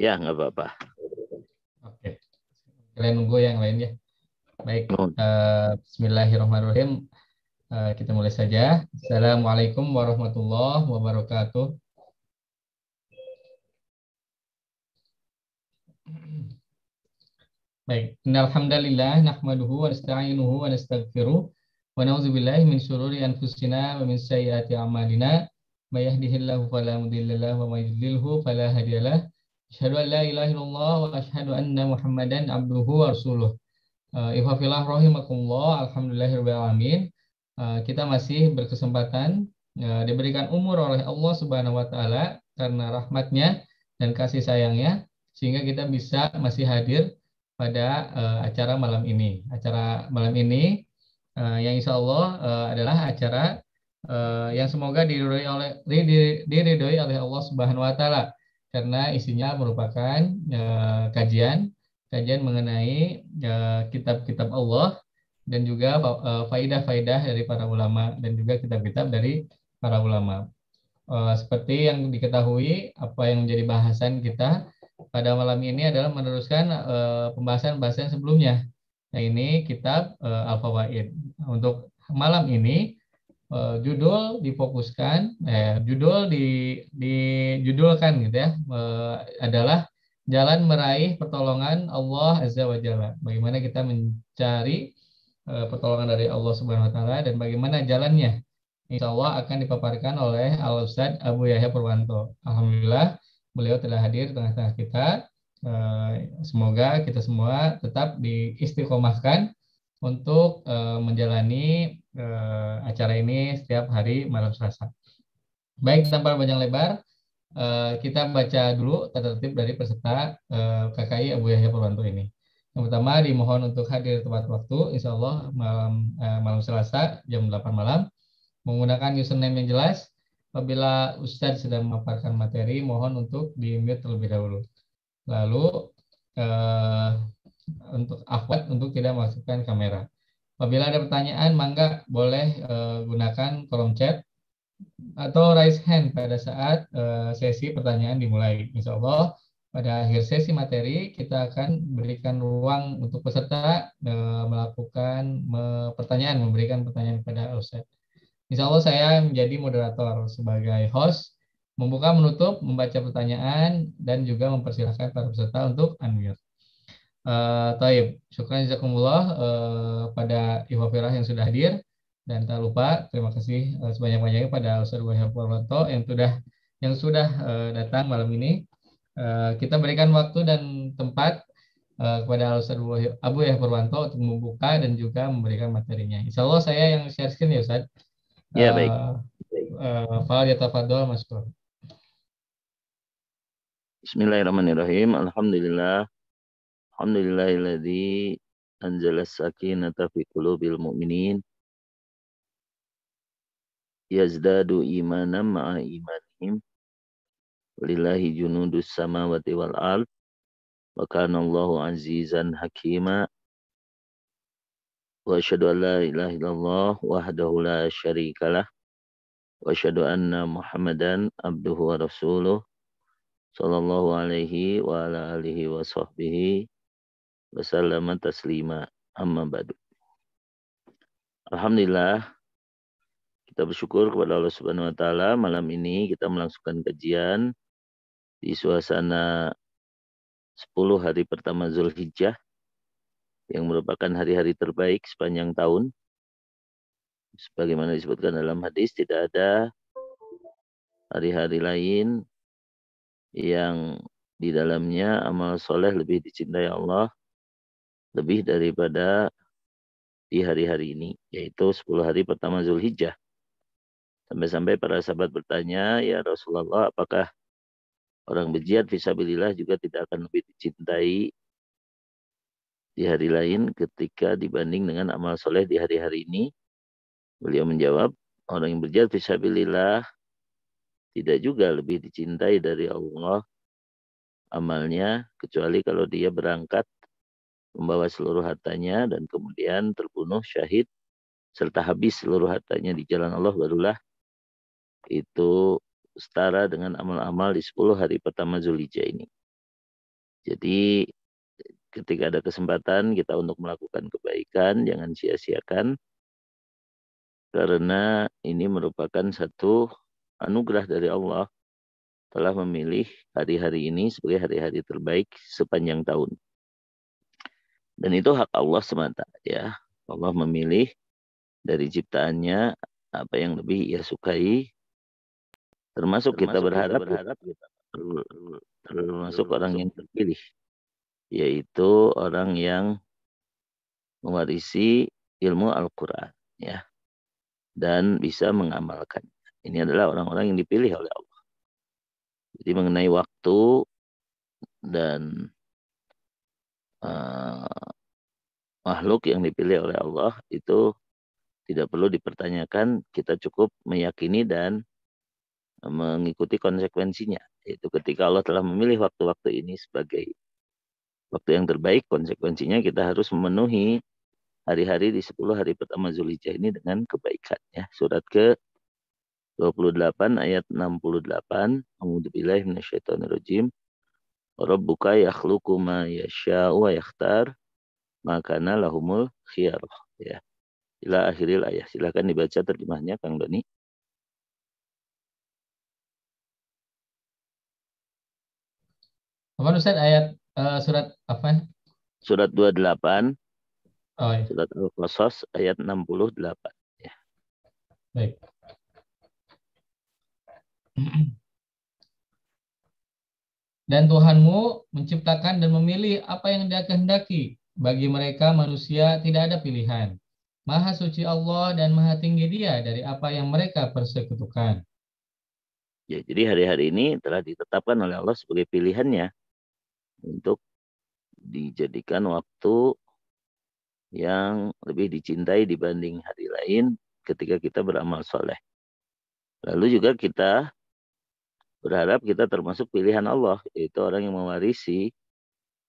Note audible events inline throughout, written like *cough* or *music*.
Ya, nggak apa-apa. Oke. Kalian nunggu yang lain ya. Baik. Uh, Bismillahirrahmanirrahim. Uh, kita mulai saja. Assalamualaikum warahmatullahi wabarakatuh. Baik, alhamdulillah nahmaduhu wa nasta'inuhu wa nastaghfiruh wa na'udzubillahi min syururi anfusina wa min sayyati a'malina ما يهده الله فلا مضل له وما يضلله فلا هادي له أشهد أن لا إله إلا الله وأشهد أن محمدا عبده ورسوله Ikhwafillah rahimakumullah Alhamdulillah alamin eh, Kita masih berkesempatan eh, Diberikan umur oleh Allah subhanahu wa ta'ala Karena rahmatnya dan kasih sayangnya Sehingga kita bisa masih hadir pada eh, acara malam ini Acara malam ini yang insya Allah adalah acara uh, eh, yang semoga diridhoi oleh diridhoi oleh Allah Subhanahu wa taala karena isinya merupakan uh, kajian kajian mengenai eh, kitab-kitab uh, Allah dan juga uh, faidah-faidah dari para ulama dan juga kitab-kitab dari para ulama. Uh, seperti yang diketahui apa yang menjadi bahasan kita pada malam ini adalah meneruskan pembahasan pembahasan-pembahasan sebelumnya. Nah, ini kitab uh, Al-Fawaid. Untuk malam ini uh, judul difokuskan, eh, judul di dijudulkan gitu ya uh, adalah jalan meraih pertolongan Allah azza wa Jalla. Bagaimana kita mencari uh, pertolongan dari Allah subhanahu wa taala dan bagaimana jalannya. Insya Allah akan dipaparkan oleh Al Ustaz Abu Yahya Purwanto. Alhamdulillah beliau telah hadir di tengah-tengah kita. semoga kita semua tetap diistiqomahkan untuk uh, menjalani uh, acara ini setiap hari malam Selasa. Baik, tanpa panjang lebar, uh, kita baca dulu tata tertib dari peserta uh, KKI Abu Yahya Purwanto ini. Yang pertama dimohon untuk hadir tepat waktu, insya Allah malam, uh, malam Selasa jam 8 malam, menggunakan username yang jelas, Apabila Ustadz sedang memaparkan materi, mohon untuk di-mute terlebih dahulu. Lalu, eh, untuk awet untuk tidak masukkan kamera. Apabila ada pertanyaan, mangga boleh uh, gunakan kolom chat atau raise hand pada saat uh, sesi pertanyaan dimulai. Insya Allah pada akhir sesi materi kita akan berikan ruang untuk peserta uh, melakukan me pertanyaan, memberikan pertanyaan kepada Ustaz. Insya Allah saya menjadi moderator sebagai host, membuka, menutup, membaca pertanyaan, dan juga mempersilahkan para peserta untuk unmute. Uh, taib. Syukran jazakumullah uh, pada Ibu Firah yang sudah hadir dan tak lupa terima kasih uh, sebanyak-banyaknya pada Ustaz Wahyu Purwanto yang sudah yang sudah uh, datang malam ini. Uh, kita berikan waktu dan tempat uh, kepada Ustaz Wahyu Abu Yahya Purwanto untuk membuka dan juga memberikan materinya. Insya Allah saya yang share screen ya Ustaz. Ya baik. Uh, Fal ya tafadhol Mas Bismillahirrahmanirrahim. Alhamdulillah. Alhamdulillahilladzi anzala sakinata fi qulubil mu'minin yazdadu imanan ma'a imanihim lillahi junudus samawati wal ard wa kana Allahu azizan hakima wa asyhadu an la ilaha illallah wahdahu la syarikalah wa asyhadu anna Muhammadan abduhu wa rasuluh sallallahu alaihi wa ala alihi wa sahbihi wasallam taslima amma ba'du. Alhamdulillah kita bersyukur kepada Allah Subhanahu wa taala malam ini kita melangsungkan kajian di suasana 10 hari pertama Zulhijjah yang merupakan hari-hari terbaik sepanjang tahun. Sebagaimana disebutkan dalam hadis tidak ada hari-hari lain yang di dalamnya amal soleh lebih dicintai Allah lebih daripada di hari-hari ini, yaitu 10 hari pertama Zulhijjah. Sampai-sampai para sahabat bertanya, ya Rasulullah, apakah orang berjihad visabilillah juga tidak akan lebih dicintai di hari lain ketika dibanding dengan amal soleh di hari-hari ini? Beliau menjawab, orang yang berjihad visabilillah tidak juga lebih dicintai dari Allah amalnya, kecuali kalau dia berangkat membawa seluruh hartanya dan kemudian terbunuh syahid serta habis seluruh hartanya di jalan Allah barulah itu setara dengan amal-amal di 10 hari pertama Zulhijjah ini. Jadi ketika ada kesempatan kita untuk melakukan kebaikan jangan sia-siakan karena ini merupakan satu anugerah dari Allah telah memilih hari-hari ini sebagai hari-hari terbaik sepanjang tahun. Dan itu hak Allah semata ya. Allah memilih dari ciptaannya apa yang lebih ia sukai. Termasuk, termasuk kita berharap, kita berharap kita, termasuk orang yang terpilih yaitu orang yang mewarisi ilmu Al-Qur'an ya dan bisa mengamalkan. Ini adalah orang-orang yang dipilih oleh Allah. Jadi mengenai waktu dan uh, makhluk yang dipilih oleh Allah itu tidak perlu dipertanyakan, kita cukup meyakini dan mengikuti konsekuensinya. Yaitu ketika Allah telah memilih waktu-waktu ini sebagai waktu yang terbaik, konsekuensinya kita harus memenuhi hari-hari di 10 hari pertama Zulhijjah ini dengan kebaikan. Ya. Surat ke 28 ayat 68. Alhamdulillah minasyaitonirrojim. Rabbuka yakhluqu ma yasha'u wa yakhtar kana lahumul khiyarah ya. Ila akhiril ayat Silakan dibaca terjemahnya Kang Doni. Apa Ustaz ayat uh, surat apa? Surat 28. Oh, iya. Surat Al-Qasas ayat 68 ya. Baik. *clears throat* Dan Tuhanmu menciptakan dan memilih apa yang dia kehendaki. Bagi mereka manusia tidak ada pilihan. Maha suci Allah dan maha tinggi dia dari apa yang mereka persekutukan. Ya, jadi hari-hari ini telah ditetapkan oleh Allah sebagai pilihannya untuk dijadikan waktu yang lebih dicintai dibanding hari lain ketika kita beramal soleh. Lalu juga kita berharap kita termasuk pilihan Allah, yaitu orang yang mewarisi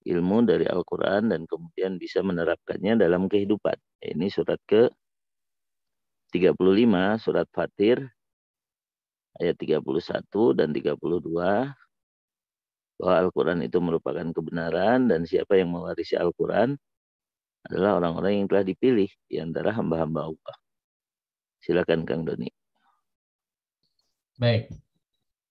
ilmu dari Al-Quran dan kemudian bisa menerapkannya dalam kehidupan. Ini surat ke 35, surat Fatir, ayat 31 dan 32, bahwa Al-Quran itu merupakan kebenaran dan siapa yang mewarisi Al-Quran adalah orang-orang yang telah dipilih di antara hamba-hamba Allah. Silakan Kang Doni. Baik,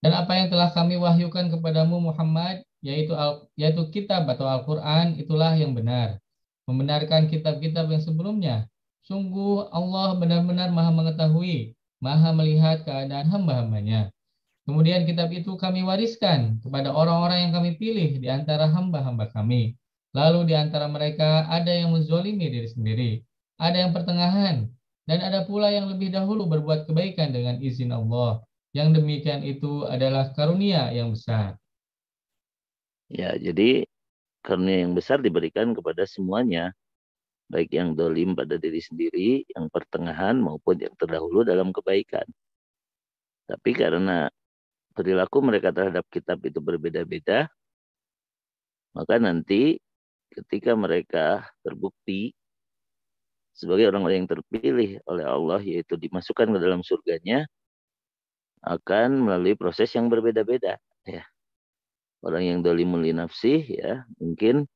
dan apa yang telah kami wahyukan kepadamu Muhammad, yaitu al, yaitu kitab atau Al-Quran, itulah yang benar. Membenarkan kitab-kitab yang sebelumnya. Sungguh Allah benar-benar maha mengetahui, maha melihat keadaan hamba-hambanya. Kemudian kitab itu kami wariskan kepada orang-orang yang kami pilih di antara hamba-hamba kami. Lalu di antara mereka ada yang menzolimi diri sendiri, ada yang pertengahan, dan ada pula yang lebih dahulu berbuat kebaikan dengan izin Allah yang demikian itu adalah karunia yang besar. Ya, jadi karunia yang besar diberikan kepada semuanya, baik yang dolim pada diri sendiri, yang pertengahan maupun yang terdahulu dalam kebaikan. Tapi karena perilaku mereka terhadap kitab itu berbeda-beda, maka nanti ketika mereka terbukti sebagai orang-orang yang terpilih oleh Allah, yaitu dimasukkan ke dalam surganya, akan melalui proses yang berbeda-beda ya orang yang doli li nafsi ya mungkin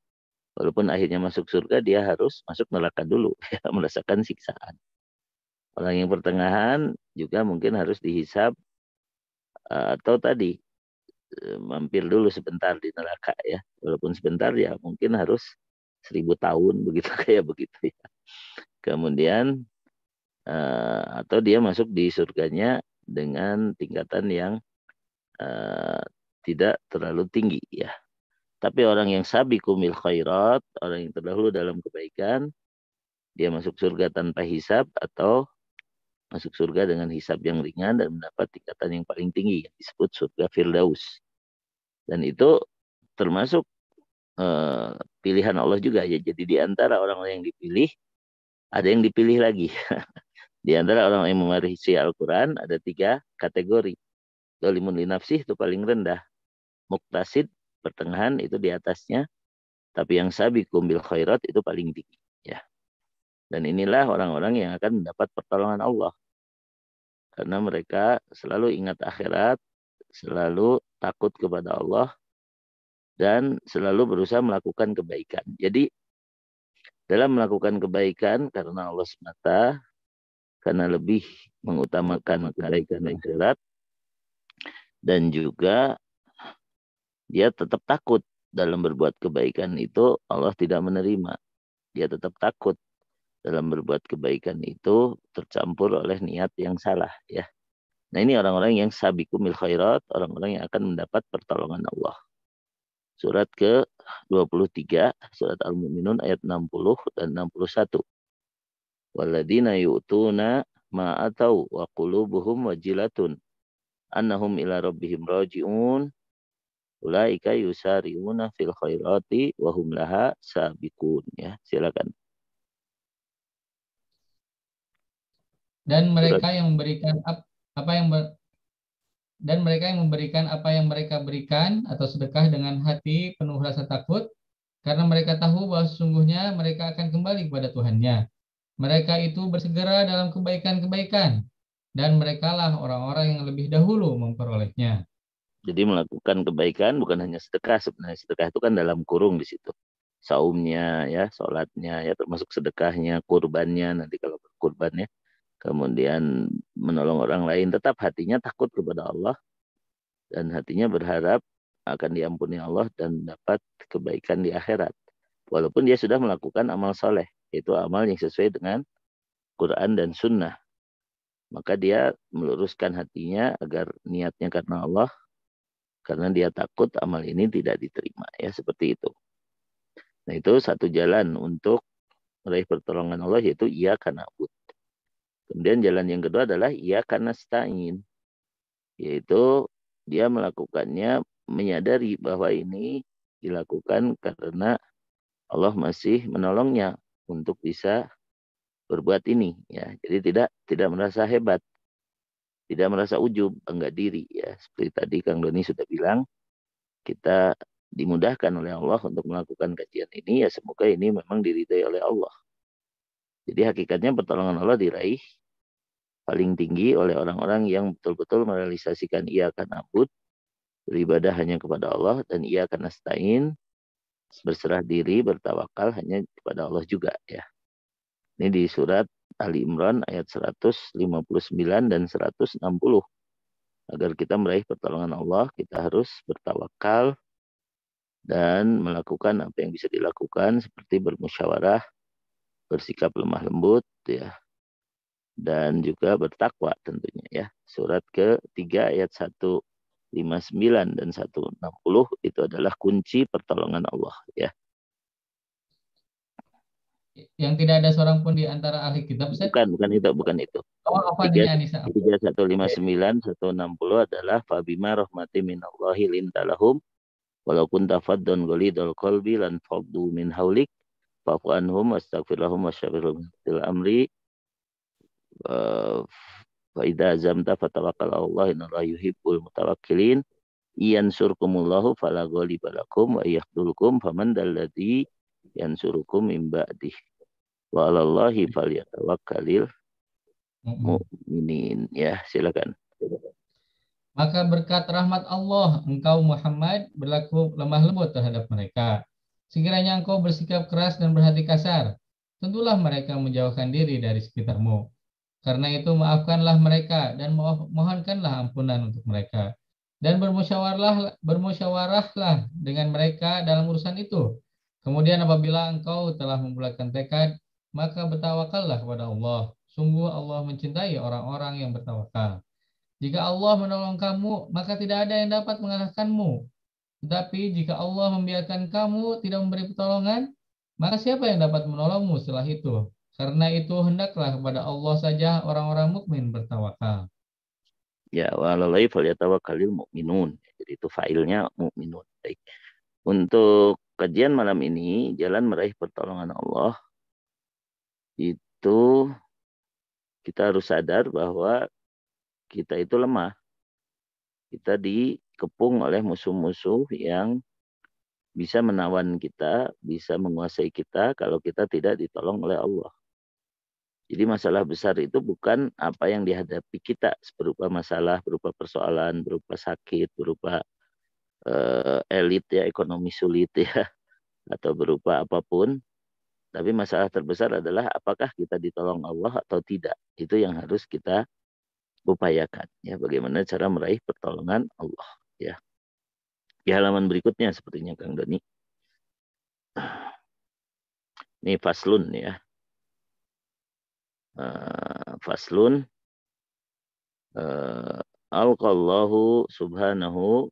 walaupun akhirnya masuk surga dia harus masuk neraka dulu *laughs* ya, merasakan siksaan orang yang pertengahan juga mungkin harus dihisap atau tadi eh, mampir dulu sebentar di neraka ya walaupun sebentar ya mungkin harus seribu tahun *laughs* begitu kayak begitu ya kemudian eh, atau dia masuk di surganya dengan tingkatan yang uh, tidak terlalu tinggi ya. Tapi orang yang sabi kumil khairat, orang yang terdahulu dalam kebaikan, dia masuk surga tanpa hisab atau masuk surga dengan hisab yang ringan dan mendapat tingkatan yang paling tinggi yang disebut surga firdaus. Dan itu termasuk uh, pilihan Allah juga ya. Jadi di antara orang-orang yang dipilih ada yang dipilih lagi. *laughs* Di antara orang yang memarisi Al-Quran ada tiga kategori. Dolimun linafsih itu paling rendah. Muktasid, pertengahan itu di atasnya. Tapi yang sabi bil khairat itu paling tinggi. Ya. Dan inilah orang-orang yang akan mendapat pertolongan Allah. Karena mereka selalu ingat akhirat, selalu takut kepada Allah, dan selalu berusaha melakukan kebaikan. Jadi dalam melakukan kebaikan karena Allah semata karena lebih mengutamakan kebaikan akhirat dan juga dia tetap takut dalam berbuat kebaikan itu Allah tidak menerima. Dia tetap takut dalam berbuat kebaikan itu tercampur oleh niat yang salah ya. Nah ini orang-orang yang sabikumil khairat, orang-orang yang akan mendapat pertolongan Allah. Surat ke-23, surat Al-Mu'minun ayat 60 dan 61. Waladina yu'tuna ma'atau wa qulubuhum wajilatun annahum ila rabbihim raji'un ulaika yusari'una fil khairati wa hum laha sabiqun ya silakan dan mereka yang memberikan apa yang ber, dan mereka yang memberikan apa yang mereka berikan atau sedekah dengan hati penuh rasa takut karena mereka tahu bahwa sesungguhnya mereka akan kembali kepada Tuhannya mereka itu bersegera dalam kebaikan-kebaikan dan merekalah orang-orang yang lebih dahulu memperolehnya. Jadi melakukan kebaikan bukan hanya sedekah sebenarnya sedekah itu kan dalam kurung di situ. Saumnya ya, sholatnya ya termasuk sedekahnya, kurbannya nanti kalau berkurbannya. ya. Kemudian menolong orang lain tetap hatinya takut kepada Allah dan hatinya berharap akan diampuni Allah dan dapat kebaikan di akhirat. Walaupun dia sudah melakukan amal soleh yaitu amal yang sesuai dengan Quran dan Sunnah. Maka dia meluruskan hatinya agar niatnya karena Allah, karena dia takut amal ini tidak diterima. Ya seperti itu. Nah itu satu jalan untuk meraih pertolongan Allah yaitu ia karena ud. Kemudian jalan yang kedua adalah ia karena stain, yaitu dia melakukannya menyadari bahwa ini dilakukan karena Allah masih menolongnya untuk bisa berbuat ini ya. Jadi tidak tidak merasa hebat. Tidak merasa ujub, enggak diri ya. Seperti tadi Kang Doni sudah bilang kita dimudahkan oleh Allah untuk melakukan kajian ini ya semoga ini memang diridai oleh Allah. Jadi hakikatnya pertolongan Allah diraih paling tinggi oleh orang-orang yang betul-betul merealisasikan ia akan abud beribadah hanya kepada Allah dan ia akan nasta'in berserah diri, bertawakal hanya kepada Allah juga ya. Ini di surat Ali Imran ayat 159 dan 160. Agar kita meraih pertolongan Allah, kita harus bertawakal dan melakukan apa yang bisa dilakukan seperti bermusyawarah, bersikap lemah lembut ya. Dan juga bertakwa tentunya ya. Surat ke-3 ayat 1 59 dan 160 itu adalah kunci pertolongan Allah ya. Yang tidak ada seorang pun di antara ahli kitab Ustaz? Bukan, bukan itu, bukan itu. Oh, apa 3, Anissa? 3159 160 adalah fabima rahmati minallahi lintalahum walaupun tafaddon ghalidul qalbi lan faddu min haulik fafu anhum astaghfirlahum wa syafirhum amri Wa idza azamta fatawakkal 'ala inna la yuhibbul mutawakkilin. surkumullahu fala ghalibalakum wa yahdulkum faman dalladhi yansurukum min ba'dih. Wa 'alallahi falyatawakkalil mu'minin. Ya, silakan. Maka berkat rahmat Allah, engkau Muhammad berlaku lemah lembut terhadap mereka. Sekiranya engkau bersikap keras dan berhati kasar, tentulah mereka menjauhkan diri dari sekitarmu. Karena itu maafkanlah mereka dan mohonkanlah ampunan untuk mereka dan bermusyawarahlah bermusyawarahlah dengan mereka dalam urusan itu. Kemudian apabila engkau telah membulatkan tekad, maka bertawakallah kepada Allah. Sungguh Allah mencintai orang-orang yang bertawakal. Jika Allah menolong kamu, maka tidak ada yang dapat mengalahkanmu. Tetapi jika Allah membiarkan kamu tidak memberi pertolongan, maka siapa yang dapat menolongmu setelah itu? Karena itu hendaklah kepada Allah saja orang-orang mukmin bertawakal. Ya, walalai falyatawakkalil mukminun. Jadi itu failnya mukminun. Baik. Untuk kajian malam ini jalan meraih pertolongan Allah itu kita harus sadar bahwa kita itu lemah. Kita dikepung oleh musuh-musuh yang bisa menawan kita, bisa menguasai kita kalau kita tidak ditolong oleh Allah. Jadi masalah besar itu bukan apa yang dihadapi kita berupa masalah, berupa persoalan, berupa sakit, berupa uh, elit ya ekonomi sulit ya *laughs* atau berupa apapun. Tapi masalah terbesar adalah apakah kita ditolong Allah atau tidak. Itu yang harus kita upayakan ya bagaimana cara meraih pertolongan Allah ya. Di halaman berikutnya sepertinya Kang Doni. Ini faslun ya. Eh, faslun eh, alqallahu subhanahu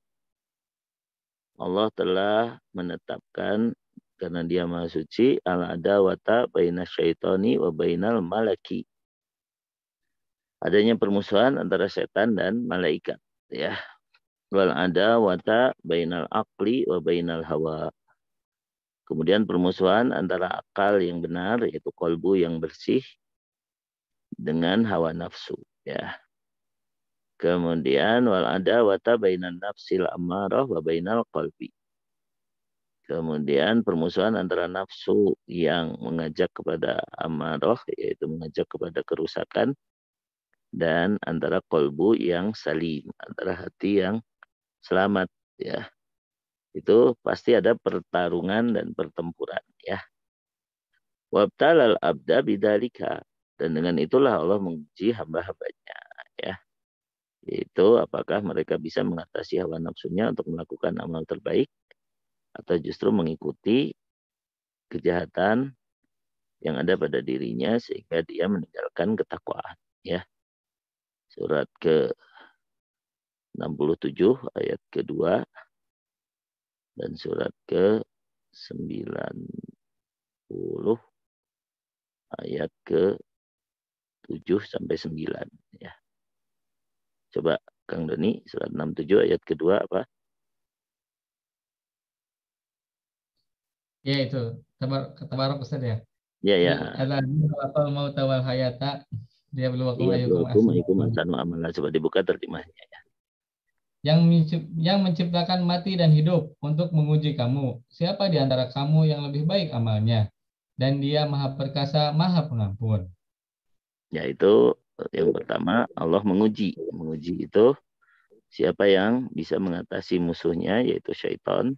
Allah telah menetapkan karena dia maha suci al adawata baina syaitani wa bainal malaki adanya permusuhan antara setan dan malaikat ya wal adawata bainal aqli wa bainal hawa kemudian permusuhan antara akal yang benar yaitu kolbu yang bersih dengan hawa nafsu ya. Kemudian wal ada wata bainan nafsil amarah wa bainal qalbi. Kemudian permusuhan antara nafsu yang mengajak kepada amarah yaitu mengajak kepada kerusakan dan antara kolbu yang salim, antara hati yang selamat ya. Itu pasti ada pertarungan dan pertempuran ya. Wabtalal abda bidalika dan dengan itulah Allah menguji hamba-hambanya. Ya. Yaitu apakah mereka bisa mengatasi hawa nafsunya untuk melakukan amal terbaik atau justru mengikuti kejahatan yang ada pada dirinya sehingga dia meninggalkan ketakwaan ya surat ke 67 ayat kedua dan surat ke 90 ayat ke 7 sampai 9 ya. Coba Kang Doni surat 67 ayat kedua apa? Ya itu tabar tabarok Ustaz ya. Ya ya. Al-Azim khalaqal mauta wal hayata liyabluwakum ayyukum ahsanu amala coba dibuka terjemahnya ya. Yang, yang menciptakan mati dan hidup untuk menguji kamu. Siapa di antara kamu yang lebih baik amalnya? Dan dia maha perkasa, maha pengampun yaitu eh, yang pertama Allah menguji. Menguji itu siapa yang bisa mengatasi musuhnya yaitu syaitan.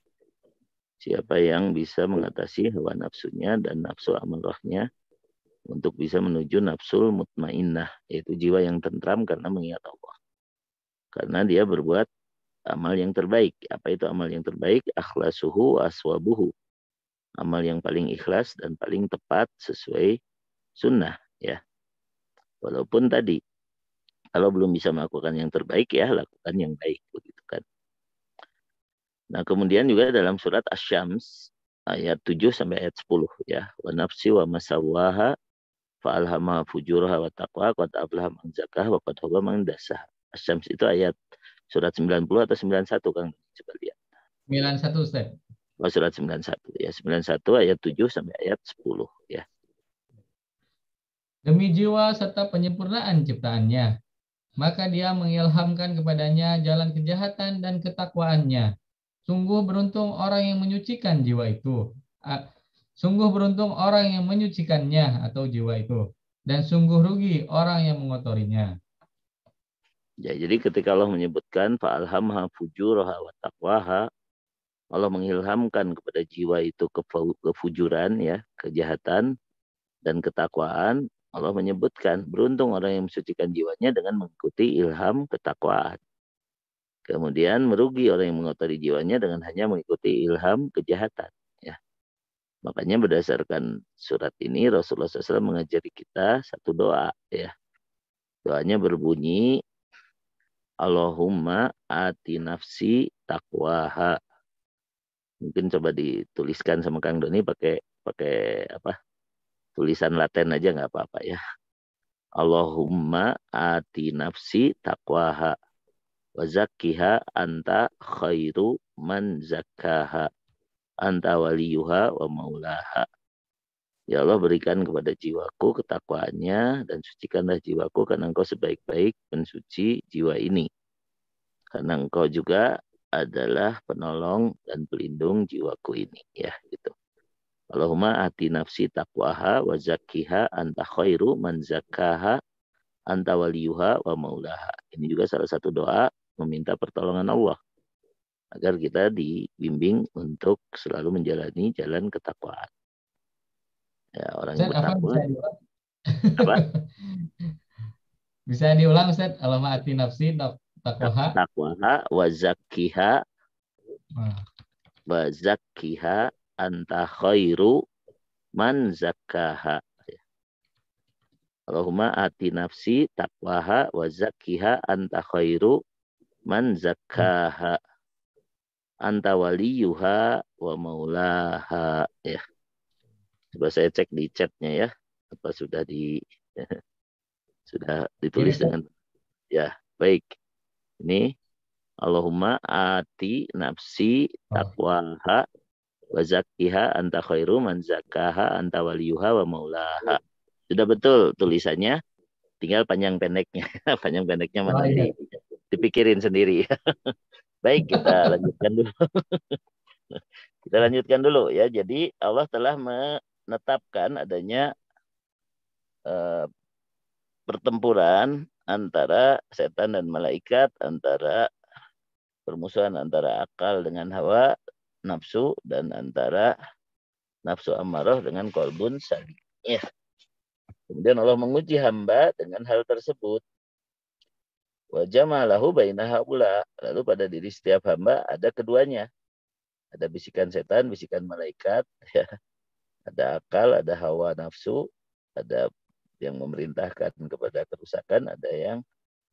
Siapa yang bisa mengatasi hawa nafsunya dan nafsu amarahnya untuk bisa menuju nafsu mutmainnah yaitu jiwa yang tentram karena mengingat Allah. Karena dia berbuat amal yang terbaik. Apa itu amal yang terbaik? Akhlasuhu aswabuhu. Amal yang paling ikhlas dan paling tepat sesuai sunnah ya Walaupun tadi kalau belum bisa melakukan yang terbaik ya lakukan yang baik begitu kan. Nah, kemudian juga dalam surat Asy-Syams ayat 7 sampai ayat 10 ya. Wa nafsi wa masawaha fa'alhamaha fujuraha wa taqwa qad aflaha man zakah wa qad huwa man dasah. Asy-Syams itu ayat surat 90 atau 91 Kang? Coba lihat. 91 Ustaz. Oh, surat 91 ya. 91 ayat 7 sampai ayat 10 ya. Demi jiwa serta penyempurnaan ciptaannya, maka dia mengilhamkan kepadanya jalan kejahatan dan ketakwaannya. Sungguh beruntung orang yang menyucikan jiwa itu. Sungguh beruntung orang yang menyucikannya atau jiwa itu. Dan sungguh rugi orang yang mengotorinya. Ya, jadi ketika Allah menyebutkan fa'alhamha fujuraha wa taqwaha, Allah mengilhamkan kepada jiwa itu kefujuran ya, kejahatan dan ketakwaan Allah menyebutkan beruntung orang yang mensucikan jiwanya dengan mengikuti ilham ketakwaan. Kemudian merugi orang yang mengotori jiwanya dengan hanya mengikuti ilham kejahatan. Ya. Makanya berdasarkan surat ini Rasulullah SAW mengajari kita satu doa. ya Doanya berbunyi, Allahumma ati nafsi takwaha. Mungkin coba dituliskan sama Kang Doni pakai pakai apa? tulisan Latin aja nggak apa-apa ya. Allahumma ati nafsi taqwaha wa zakkiha anta khairu man zakkaha anta waliyuha wa maulaha. Ya Allah berikan kepada jiwaku ketakwaannya dan sucikanlah jiwaku karena engkau sebaik-baik pensuci jiwa ini. Karena engkau juga adalah penolong dan pelindung jiwaku ini ya gitu. Allahumma ati nafsi taqwaha wa zakkiha anta khairu man zakkaha anta waliyuha wa maulaha. Ini juga salah satu doa meminta pertolongan Allah agar kita dibimbing untuk selalu menjalani jalan ketakwaan. Ya, orang Ustaz, yang bertakwa. Apa? Bisa diulang? apa? *laughs* bisa diulang Ustaz? Allahumma ati nafsi taqwaha. Taqwaha wa zakkiha. Wa zakkiha anta khairu man zakkaha. Allahumma ati nafsi taqwaha wa zakkiha anta khairu man zakkaha. Anta waliyuha wa maulaha. Ya. Coba saya cek di chatnya ya. Apa sudah di *laughs* sudah ditulis dengan ya baik. Ini Allahumma ati nafsi oh. taqwaha Wa zakkiha anta khairu man zakkaha anta waliyuha wa maulaha. Hmm. Sudah betul tulisannya, tinggal panjang pendeknya. *laughs* panjang pendeknya mana oh, iya. dipikirin sendiri. *laughs* Baik, kita *laughs* lanjutkan dulu. kita lanjutkan dulu ya. Jadi Allah telah menetapkan adanya uh, pertempuran antara setan dan malaikat, antara permusuhan antara akal dengan hawa nafsu dan antara nafsu amarah dengan kolbun salim. Ya. Kemudian Allah menguji hamba dengan hal tersebut. Wajamalahu bainahaula. Lalu pada diri setiap hamba ada keduanya. Ada bisikan setan, bisikan malaikat. *laughs* Ya. Ada akal, ada hawa nafsu. Ada yang memerintahkan kepada kerusakan, ada yang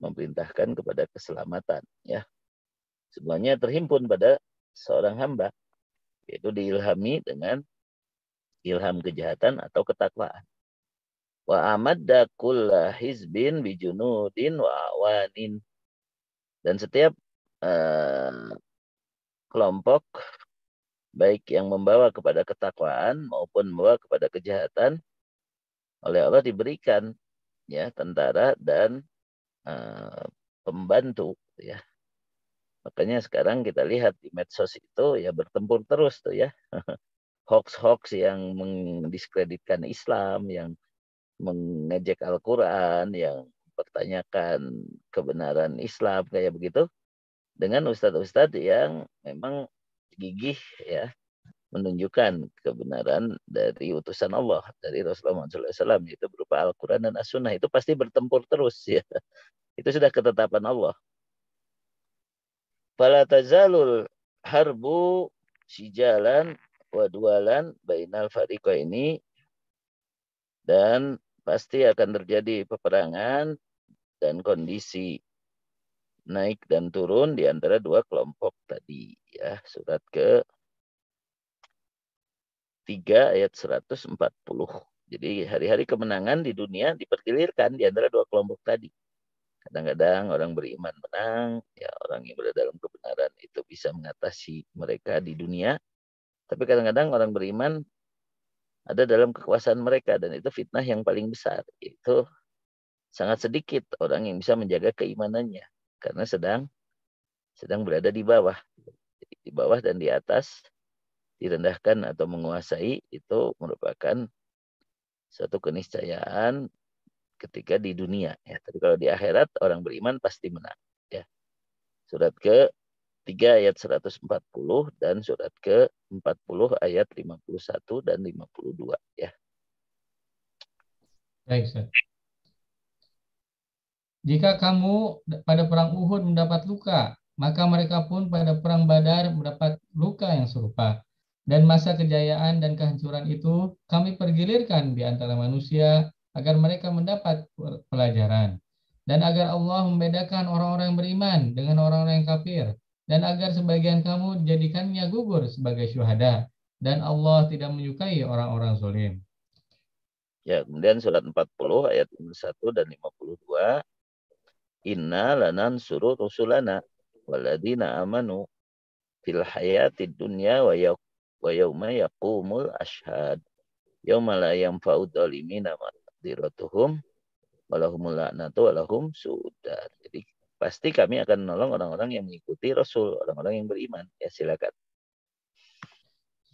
memerintahkan kepada keselamatan. Ya, semuanya terhimpun pada seorang hamba yaitu diilhami dengan ilham kejahatan atau ketakwaan. Wa amadda hizbin bijunudin wa awanin. Dan setiap eh, kelompok baik yang membawa kepada ketakwaan maupun membawa kepada kejahatan oleh Allah diberikan ya tentara dan eh, pembantu ya Makanya sekarang kita lihat di medsos itu ya bertempur terus tuh ya. *laughs* Hoax-hoax yang mendiskreditkan Islam, yang mengejek Al-Quran, yang pertanyakan kebenaran Islam, kayak begitu. Dengan ustadz-ustadz yang memang gigih ya menunjukkan kebenaran dari utusan Allah dari Rasulullah SAW itu berupa Al-Quran dan As-Sunnah itu pasti bertempur terus ya *laughs* itu sudah ketetapan Allah Fala tazalul harbu sijalan wa dualan bainal fariqa ini dan pasti akan terjadi peperangan dan kondisi naik dan turun di antara dua kelompok tadi ya surat ke 3 ayat 140. Jadi hari-hari kemenangan di dunia dipergilirkan di antara dua kelompok tadi. Kadang-kadang orang beriman menang, ya orang yang berada dalam kebenaran itu bisa mengatasi mereka di dunia. Tapi kadang-kadang orang beriman ada dalam kekuasaan mereka dan itu fitnah yang paling besar. Itu sangat sedikit orang yang bisa menjaga keimanannya karena sedang sedang berada di bawah. Di bawah dan di atas direndahkan atau menguasai itu merupakan suatu keniscayaan ketika di dunia ya tapi kalau di akhirat orang beriman pasti menang ya surat ke 3 ayat 140 dan surat ke 40 ayat 51 dan 52 ya baik sir. Jika kamu pada perang Uhud mendapat luka, maka mereka pun pada perang Badar mendapat luka yang serupa. Dan masa kejayaan dan kehancuran itu kami pergilirkan di antara manusia agar mereka mendapat pelajaran dan agar Allah membedakan orang-orang yang beriman dengan orang-orang yang kafir dan agar sebagian kamu jadikannya gugur sebagai syuhada dan Allah tidak menyukai orang-orang zalim. Ya, kemudian surat 40 ayat 1 dan 52 Inna lanan suruh rusulana waladina amanu fil hayati dunya wa wa yauma yaqumul ashad yauma la yanfa'u takdiratuhum walahumul laknatu walahum sudar. Jadi pasti kami akan menolong orang-orang yang mengikuti Rasul, orang-orang yang beriman. Ya silakan.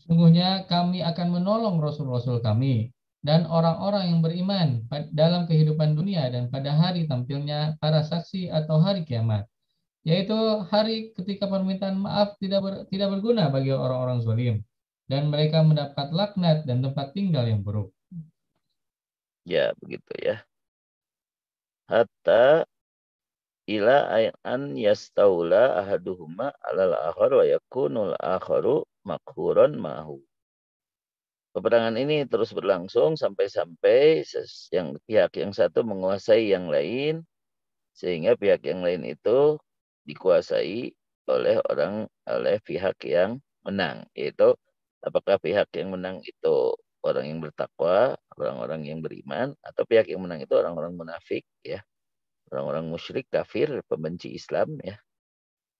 Sungguhnya kami akan menolong Rasul-Rasul kami dan orang-orang yang beriman dalam kehidupan dunia dan pada hari tampilnya para saksi atau hari kiamat yaitu hari ketika permintaan maaf tidak ber, tidak berguna bagi orang-orang zalim dan mereka mendapat laknat dan tempat tinggal yang buruk saja ya, begitu ya. Hatta ila an yastaula ahaduhuma alal akhar wa yakunul akharu makhuran ma'hu. Peperangan ini terus berlangsung sampai-sampai yang pihak yang satu menguasai yang lain sehingga pihak yang lain itu dikuasai oleh orang oleh pihak yang menang yaitu apakah pihak yang menang itu orang yang bertakwa orang-orang yang beriman atau pihak yang menang itu orang-orang munafik ya orang-orang musyrik kafir pembenci Islam ya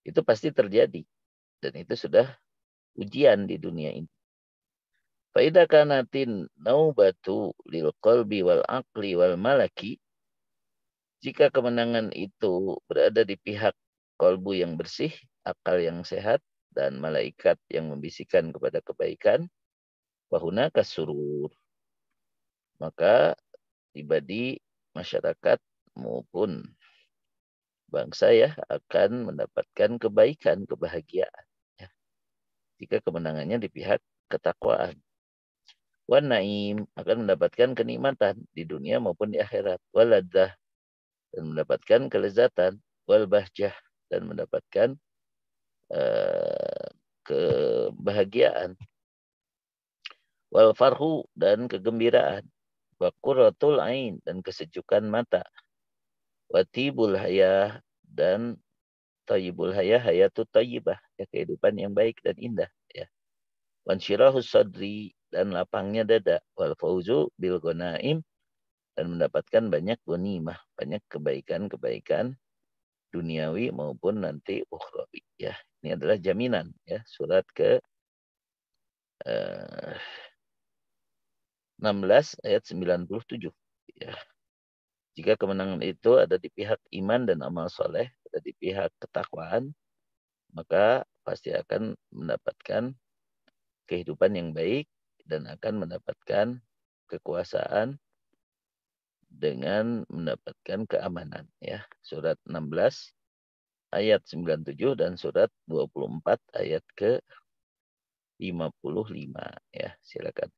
itu pasti terjadi dan itu sudah ujian di dunia ini faida kanatin naubatu lil qalbi wal aqli wal malaki jika kemenangan itu berada di pihak kolbu yang bersih akal yang sehat dan malaikat yang membisikkan kepada kebaikan wahuna kasurur maka tiba di masyarakat maupun bangsa ya akan mendapatkan kebaikan, kebahagiaan. Ya. Jika kemenangannya di pihak ketakwaan. Wan naim akan mendapatkan kenikmatan di dunia maupun di akhirat. Waladah dan mendapatkan kelezatan. Wal bahjah dan mendapatkan uh, kebahagiaan. Wal farhu dan kegembiraan wa qurratul ain dan kesejukan mata wa tibul hayah dan tayyibul hayah hayatu tayyibah ya kehidupan yang baik dan indah ya wansyirahu sadri dan lapangnya dada wal fauzu bil ghanaim dan mendapatkan banyak gonimah banyak kebaikan-kebaikan duniawi maupun nanti ukhrawi ya ini adalah jaminan ya surat ke eh, 16 ayat 97. Ya. Jika kemenangan itu ada di pihak iman dan amal soleh, ada di pihak ketakwaan, maka pasti akan mendapatkan kehidupan yang baik dan akan mendapatkan kekuasaan dengan mendapatkan keamanan ya surat 16 ayat 97 dan surat 24 ayat ke 55 ya silakan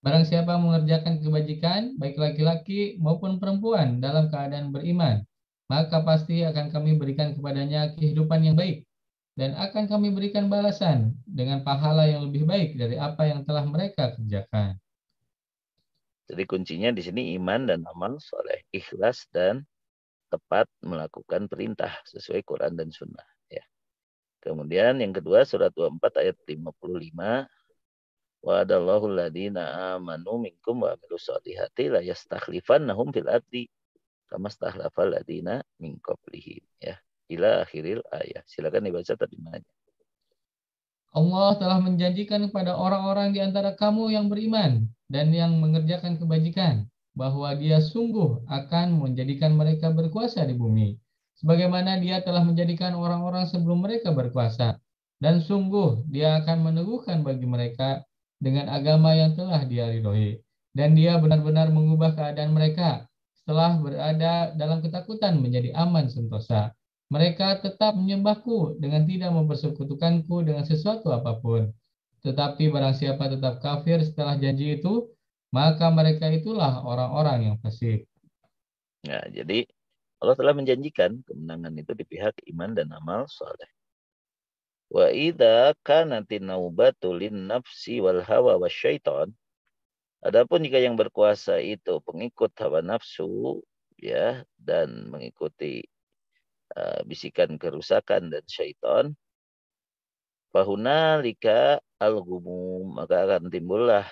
Barang siapa mengerjakan kebajikan, baik laki-laki maupun perempuan dalam keadaan beriman, maka pasti akan kami berikan kepadanya kehidupan yang baik, dan akan kami berikan balasan dengan pahala yang lebih baik dari apa yang telah mereka kerjakan. Jadi kuncinya di sini iman dan amal soleh, ikhlas dan tepat melakukan perintah sesuai Quran dan Sunnah. Ya. Kemudian yang kedua surat 24 ayat 55 Wa'adallahu alladhina amanu minkum wa amilu sholihati la yastakhlifannahum fil ardi kama stakhlafal alladhina min qablihim ya ila akhiril ayat. Silakan dibaca terjemahannya. Allah telah menjanjikan kepada orang-orang di antara kamu yang beriman dan yang mengerjakan kebajikan bahwa Dia sungguh akan menjadikan mereka berkuasa di bumi sebagaimana Dia telah menjadikan orang-orang sebelum mereka berkuasa dan sungguh Dia akan meneguhkan bagi mereka dengan agama yang telah dia ridhoi. Dan dia benar-benar mengubah keadaan mereka setelah berada dalam ketakutan menjadi aman sentosa. Mereka tetap menyembahku dengan tidak mempersekutukanku dengan sesuatu apapun. Tetapi barang siapa tetap kafir setelah janji itu, maka mereka itulah orang-orang yang fasik. Nah, jadi Allah telah menjanjikan kemenangan itu di pihak iman dan amal soleh. Wa idza kanatin naubatu lin nafsi wal hawa wasyaiton. Adapun jika yang berkuasa itu pengikut hawa nafsu ya dan mengikuti uh, bisikan kerusakan dan syaitan fahuna lika algumum maka akan timbullah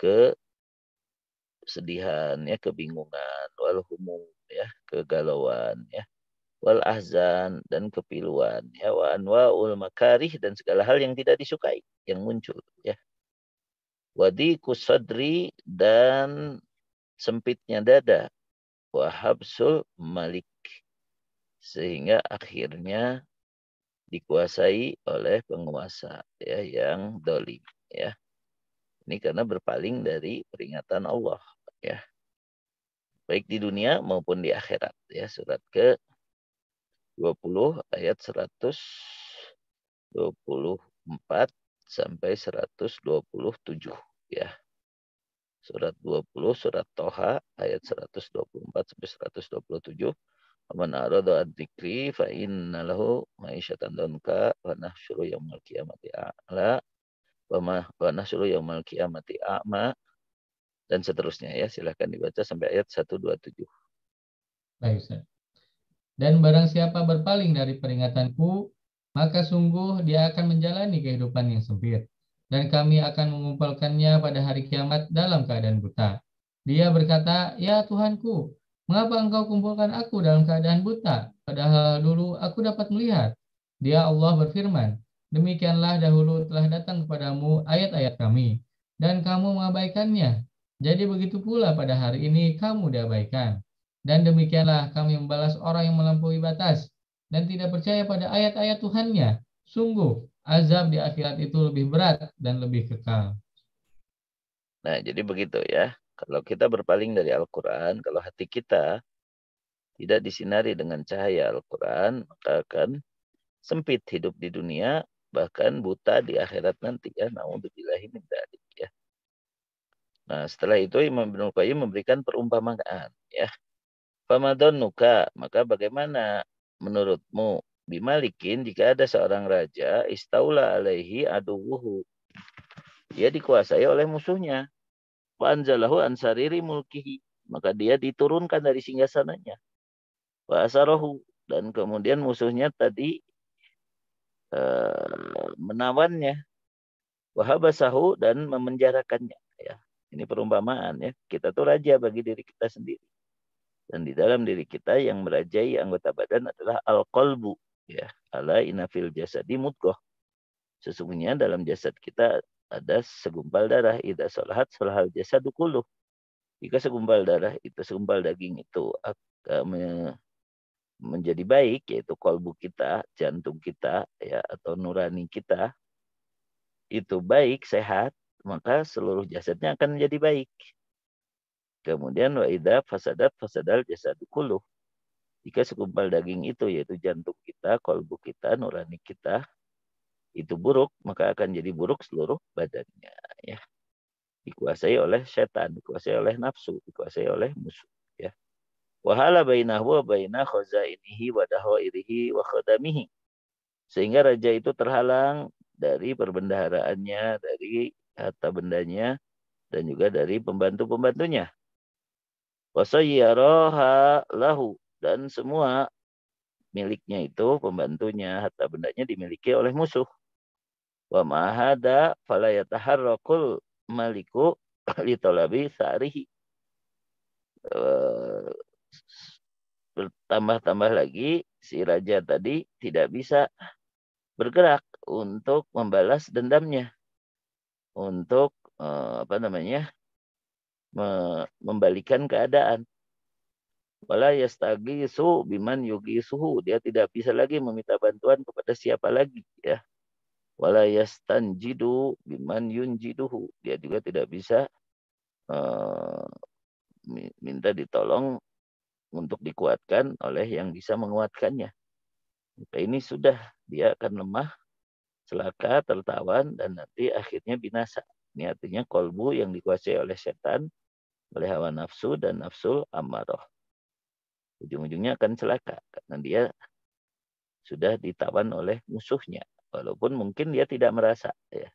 kesedihan ya kebingungan wal humum ya kegalauan ya wal ahzan dan kepiluan ya wa anwaul makarih dan segala hal yang tidak disukai yang muncul ya wadi kusadri dan sempitnya dada wahabsul malik sehingga akhirnya dikuasai oleh penguasa ya yang dolim ya ini karena berpaling dari peringatan Allah ya baik di dunia maupun di akhirat ya surat ke 20 ayat 124 sampai 127 ya. Surat 20 surat Toha ayat 124 sampai 127. Aman arada ad-dzikri fa inna lahu ma'isyatan dunka wa nahsyuru yaumil qiyamati a'la wa ma wa nahsyuru yaumil qiyamati a'ma dan seterusnya ya silahkan dibaca sampai ayat 127. Baik Ustaz. Dan barang siapa berpaling dari peringatanku, maka sungguh dia akan menjalani kehidupan yang sempit. Dan kami akan mengumpulkannya pada hari kiamat dalam keadaan buta. Dia berkata, Ya Tuhanku, mengapa engkau kumpulkan aku dalam keadaan buta? Padahal dulu aku dapat melihat. Dia Allah berfirman, Demikianlah dahulu telah datang kepadamu ayat-ayat kami, dan kamu mengabaikannya. Jadi begitu pula pada hari ini kamu diabaikan. Dan demikianlah kami membalas orang yang melampaui batas dan tidak percaya pada ayat-ayat Tuhannya. Sungguh, azab di akhirat itu lebih berat dan lebih kekal. Nah, jadi begitu ya. Kalau kita berpaling dari Al-Quran, kalau hati kita tidak disinari dengan cahaya Al-Quran, maka akan sempit hidup di dunia, bahkan buta di akhirat nanti ya. Namun min dalik ya. Nah, setelah itu Imam Ibnu Qayyim memberikan perumpamaan ya Nuka, maka bagaimana menurutmu? Bimalikin jika ada seorang raja istaula alaihi aduwuhu. Dia dikuasai oleh musuhnya. Panjalahu ansariri mulkihi. Maka dia diturunkan dari singgasananya. Wa asarohu. Dan kemudian musuhnya tadi eh, menawannya. Wahabasahu dan memenjarakannya. Ya, ini perumpamaan ya. Kita tuh raja bagi diri kita sendiri dan di dalam diri kita yang merajai anggota badan adalah al-qalbu ya ala inafil jasadi mutqah sesungguhnya dalam jasad kita ada segumpal darah ida solhat solhal jasad jika segumpal darah itu segumpal daging itu akan e, menjadi baik yaitu kolbu kita jantung kita ya atau nurani kita itu baik sehat maka seluruh jasadnya akan menjadi baik Kemudian wa idza fasadat fasadal jasadu kulluh. Jika segumpal daging itu yaitu jantung kita, kolbu kita, nurani kita itu buruk, maka akan jadi buruk seluruh badannya ya. Dikuasai oleh setan, dikuasai oleh nafsu, dikuasai oleh musuh ya. Wahala bainahu wa baina khazainihi wa dahairihi wa Sehingga raja itu terhalang dari perbendaharaannya, dari harta bendanya, dan juga dari pembantu-pembantunya wasayyaraha lahu dan semua miliknya itu pembantunya harta bendanya dimiliki oleh musuh wa mahada falayataharrakul maliku *clears throat* litolabi sarihi bertambah-tambah lagi si raja tadi tidak bisa bergerak untuk membalas dendamnya untuk apa namanya membalikan keadaan. Wala yastagisu biman suhu Dia tidak bisa lagi meminta bantuan kepada siapa lagi ya. Wala yastanjidu biman yunjiduhu. Dia juga tidak bisa uh, minta ditolong untuk dikuatkan oleh yang bisa menguatkannya. Maka ini sudah dia akan lemah, celaka, tertawan, dan nanti akhirnya binasa. Ini artinya kolbu yang dikuasai oleh setan oleh hawa nafsu dan nafsu amarah. Ujung-ujungnya akan celaka karena dia sudah ditawan oleh musuhnya walaupun mungkin dia tidak merasa ya.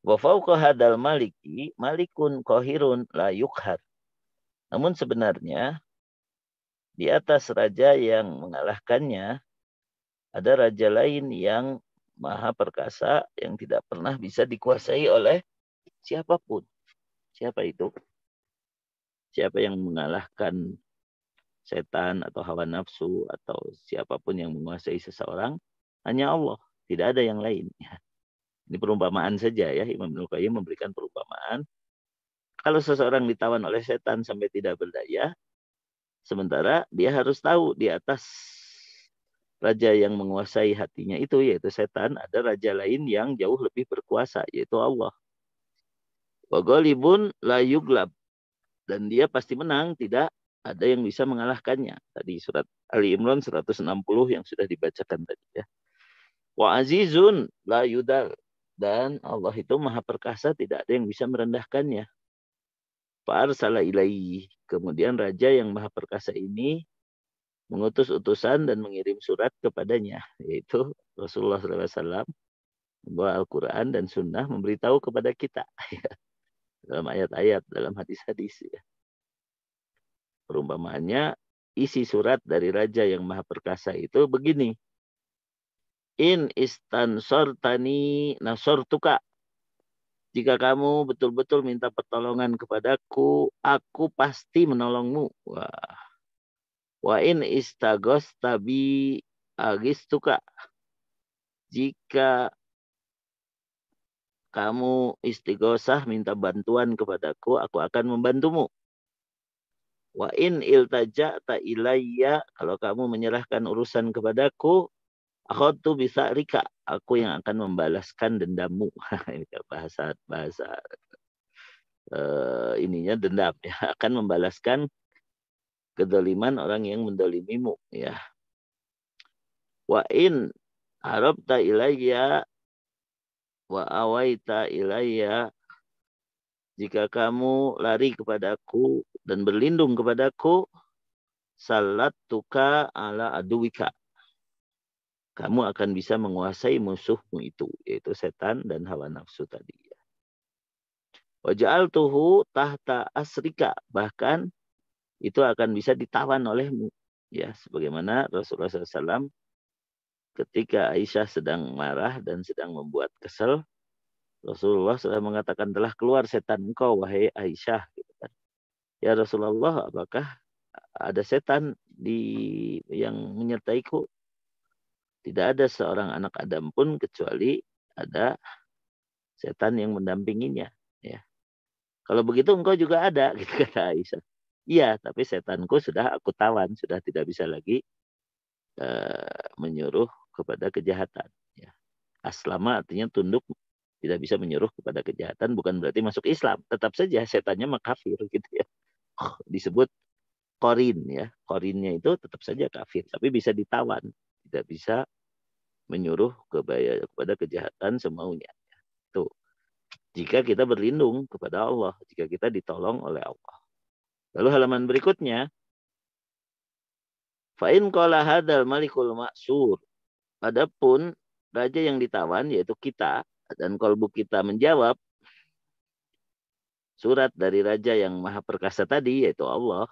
Wa fauqa hadal maliki malikun kohirun la yukhar. Namun sebenarnya di atas raja yang mengalahkannya ada raja lain yang maha perkasa yang tidak pernah bisa dikuasai oleh siapapun. Siapa itu? Siapa yang mengalahkan setan atau hawa nafsu atau siapapun yang menguasai seseorang hanya Allah tidak ada yang lain *laughs* ini perumpamaan saja ya Imam Ibnu memberikan perumpamaan kalau seseorang ditawan oleh setan sampai tidak berdaya sementara dia harus tahu di atas raja yang menguasai hatinya itu yaitu setan ada raja lain yang jauh lebih berkuasa yaitu Allah Wagolibun layuglab. Dan dia pasti menang, tidak ada yang bisa mengalahkannya. Tadi surat Ali Imran 160 yang sudah dibacakan tadi ya. Wa azizun la yudal. Dan Allah itu maha perkasa, tidak ada yang bisa merendahkannya. salah ilaihi. Kemudian raja yang maha perkasa ini mengutus utusan dan mengirim surat kepadanya, yaitu Rasulullah SAW membawa Al-Quran dan Sunnah memberitahu kepada kita. *laughs* Ya dalam ayat-ayat, dalam hadis-hadis. Ya. Perumpamaannya, isi surat dari Raja yang Maha Perkasa itu begini. In istansortani nasortuka. Jika kamu betul-betul minta pertolongan kepadaku, aku pasti menolongmu. Wah. Wa in istagos tabi agistuka. Jika kamu istighosah minta bantuan kepadaku, aku akan membantumu. Wa in iltaja ta ilayya, kalau kamu menyerahkan urusan kepadaku, tuh bisa rika, aku yang akan membalaskan dendammu. *laughs* ini bahasa bahasa uh, ininya dendam ya, *laughs* akan membalaskan kedoliman orang yang mendolimimu ya. Wa in harap ta ilayya wa awaita ilayya jika kamu lari kepadaku dan berlindung kepadaku salat tuka ala aduwika kamu akan bisa menguasai musuhmu itu yaitu setan dan hawa nafsu tadi wajal tuhu tahta asrika bahkan itu akan bisa ditawan olehmu ya sebagaimana Rasulullah SAW ketika Aisyah sedang marah dan sedang membuat kesel, Rasulullah sudah mengatakan telah keluar setan engkau wahai Aisyah. Gitu kan. Ya Rasulullah, apakah ada setan di yang menyertaiku? Tidak ada seorang anak Adam pun kecuali ada setan yang mendampinginya. Ya. Kalau begitu engkau juga ada, *laughs* gitu kata Aisyah. Iya, tapi setanku sudah aku tawan, sudah tidak bisa lagi eh, menyuruh kepada kejahatan. Ya. Aslama artinya tunduk tidak bisa menyuruh kepada kejahatan bukan berarti masuk Islam. Tetap saja setannya makafir gitu ya. Oh, *laughs* disebut korin ya. Korinnya itu tetap saja kafir tapi bisa ditawan, tidak bisa menyuruh kepada kejahatan semaunya. Ya. Tuh. Jika kita berlindung kepada Allah, jika kita ditolong oleh Allah. Lalu halaman berikutnya Fa'in kola hadal malikul maksur. Adapun raja yang ditawan yaitu kita dan kolbu kita menjawab surat dari raja yang maha perkasa tadi yaitu Allah.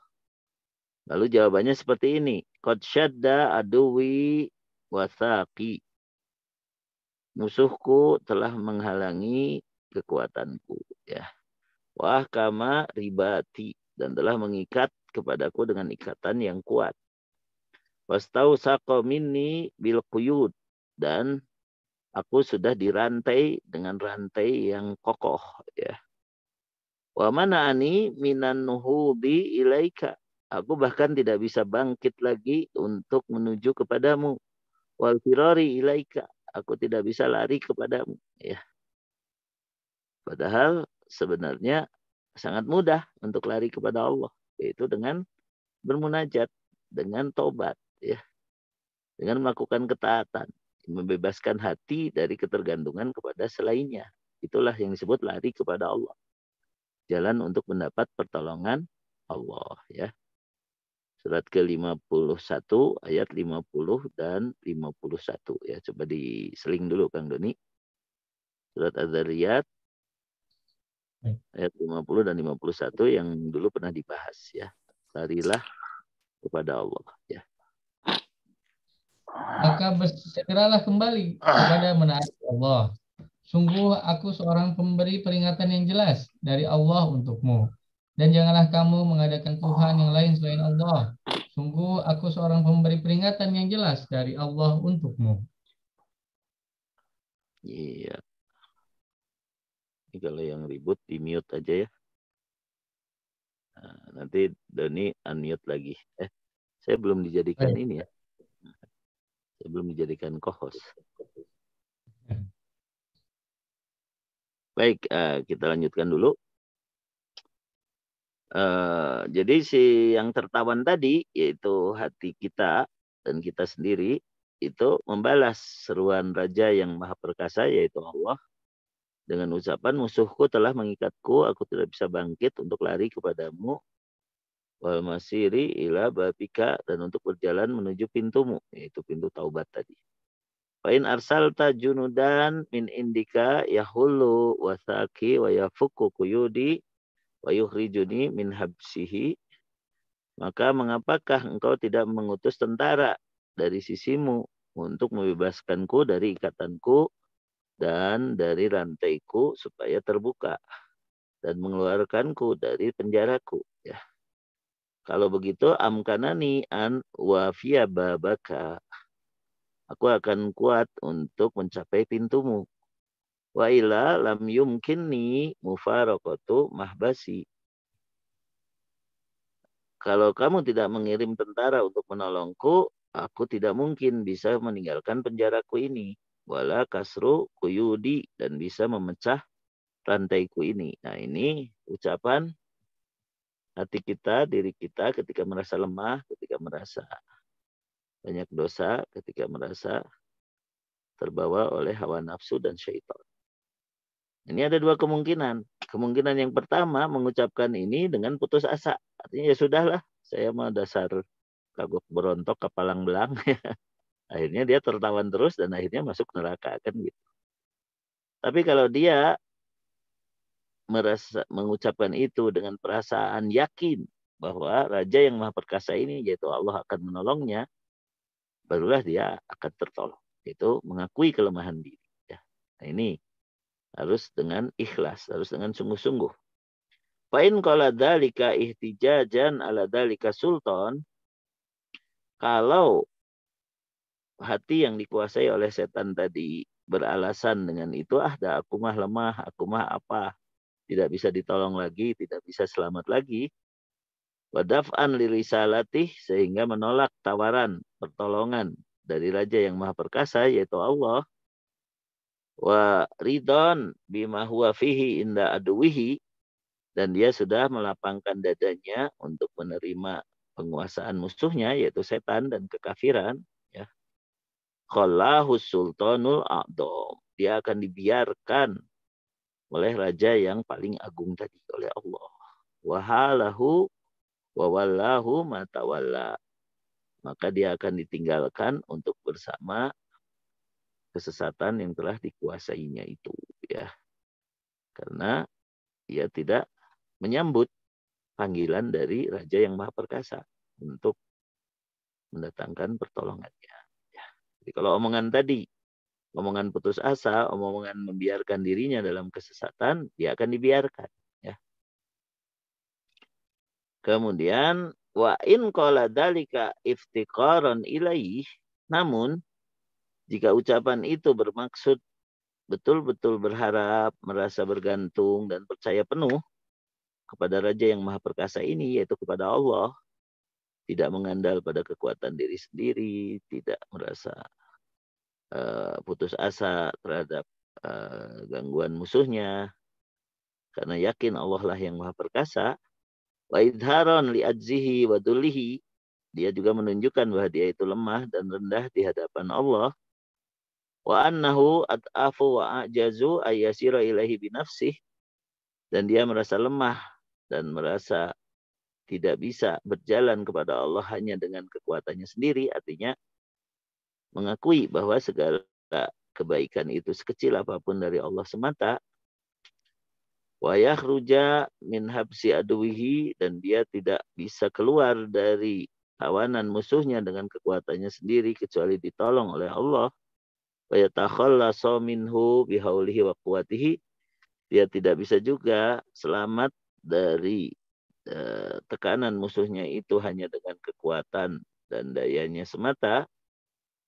Lalu jawabannya seperti ini. Qad syadda aduwi wasaqi. Musuhku telah menghalangi kekuatanku ya. Wah ribati dan telah mengikat kepadaku dengan ikatan yang kuat. Wastau mini bil kuyut dan aku sudah dirantai dengan rantai yang kokoh ya. Wa mana ani minan nuhubi ilaika. Aku bahkan tidak bisa bangkit lagi untuk menuju kepadamu. Wal firari ilaika. Aku tidak bisa lari kepadamu. Ya. Padahal sebenarnya sangat mudah untuk lari kepada Allah. Yaitu dengan bermunajat. Dengan tobat ya dengan melakukan ketaatan membebaskan hati dari ketergantungan kepada selainnya itulah yang disebut lari kepada Allah jalan untuk mendapat pertolongan Allah ya surat ke-51 ayat 50 dan 51 ya coba diseling dulu Kang Doni surat Az-Zariyat ayat 50 dan 51 yang dulu pernah dibahas ya larilah kepada Allah ya maka bersegeralah kembali kepada menaati Allah. Sungguh aku seorang pemberi peringatan yang jelas dari Allah untukmu. Dan janganlah kamu mengadakan Tuhan yang lain selain Allah. Sungguh aku seorang pemberi peringatan yang jelas dari Allah untukmu. Iya. Ini kalau yang ribut di mute aja ya. Nah, nanti Doni unmute lagi. Eh, saya belum dijadikan Baik. ini ya sebelum dijadikan kohos. Ya. Baik, uh, kita lanjutkan dulu. Uh, jadi si yang tertawan tadi yaitu hati kita dan kita sendiri itu membalas seruan raja yang maha perkasa yaitu Allah dengan ucapan musuhku telah mengikatku aku tidak bisa bangkit untuk lari kepadamu wal masiri ila babika dan untuk berjalan menuju pintumu yaitu pintu taubat tadi. Fa'in arsalta junudan min indika yahulu wasaki wa yafuku kuyudi wa yuhrijuni min habsihi. Maka mengapakah engkau tidak mengutus tentara dari sisimu untuk membebaskanku dari ikatanku dan dari rantaiku supaya terbuka dan mengeluarkanku dari penjaraku kalau begitu amkanani an wafia babaka. Aku akan kuat untuk mencapai pintumu. Wa ila lam yumkinni mufarokotu mahbasi. Kalau kamu tidak mengirim tentara untuk menolongku, aku tidak mungkin bisa meninggalkan penjaraku ini. Wala kasru kuyudi dan bisa memecah rantaiku ini. Nah ini ucapan hati kita, diri kita ketika merasa lemah, ketika merasa banyak dosa, ketika merasa terbawa oleh hawa nafsu dan syaitan. Ini ada dua kemungkinan. Kemungkinan yang pertama mengucapkan ini dengan putus asa. Artinya ya sudahlah, saya mau dasar kagok berontok kepalang belang. *laughs* Ya. akhirnya dia tertawan terus dan akhirnya masuk neraka kan gitu. Tapi kalau dia merasa mengucapkan itu dengan perasaan yakin bahwa raja yang maha perkasa ini yaitu Allah akan menolongnya barulah dia akan tertolong itu mengakui kelemahan diri ya. nah ini harus dengan ikhlas harus dengan sungguh-sungguh Fa'in kala dalika ihtijajan ala dalika sultan. Kalau hati yang dikuasai oleh setan tadi beralasan dengan itu, ah dah aku mah lemah, aku mah apa tidak bisa ditolong lagi, tidak bisa selamat lagi. Wadaf'an lirisalatih sehingga menolak tawaran pertolongan dari Raja yang Maha Perkasa yaitu Allah. Wa ridon bima huwa fihi inda aduwihi dan dia sudah melapangkan dadanya untuk menerima penguasaan musuhnya yaitu setan dan kekafiran ya sultanul adom dia akan dibiarkan oleh raja yang paling agung tadi oleh Allah. Wahalahu wawallahu matawalla. Maka dia akan ditinggalkan untuk bersama kesesatan yang telah dikuasainya itu ya. Karena ia tidak menyambut panggilan dari raja yang maha perkasa untuk mendatangkan pertolongannya. Ya. Jadi kalau omongan tadi omongan putus asa, omongan membiarkan dirinya dalam kesesatan, dia akan dibiarkan. Ya. Kemudian wa in qala dalika iftiqaran ilaih namun jika ucapan itu bermaksud betul-betul berharap, merasa bergantung dan percaya penuh kepada Raja yang Maha Perkasa ini, yaitu kepada Allah, tidak mengandal pada kekuatan diri sendiri, tidak merasa Eh, putus asa terhadap eh, gangguan musuhnya karena yakin Allah lah yang maha perkasa wa idharon li adzihi wa dulihi dia juga menunjukkan bahwa dia itu lemah dan rendah di hadapan Allah wa annahu at'afu wa ajazu ayasiro ilahi binafsih dan dia merasa lemah dan merasa tidak bisa berjalan kepada Allah hanya dengan kekuatannya sendiri artinya mengakui bahwa segala kebaikan itu sekecil apapun dari Allah semata wayah ruja min habsi aduwihi dan dia tidak bisa keluar dari tawanan musuhnya dengan kekuatannya sendiri kecuali ditolong oleh Allah wa minhu bihaulihi wa quwatihi dia tidak bisa juga selamat dari eh, tekanan musuhnya itu hanya dengan kekuatan dan dayanya semata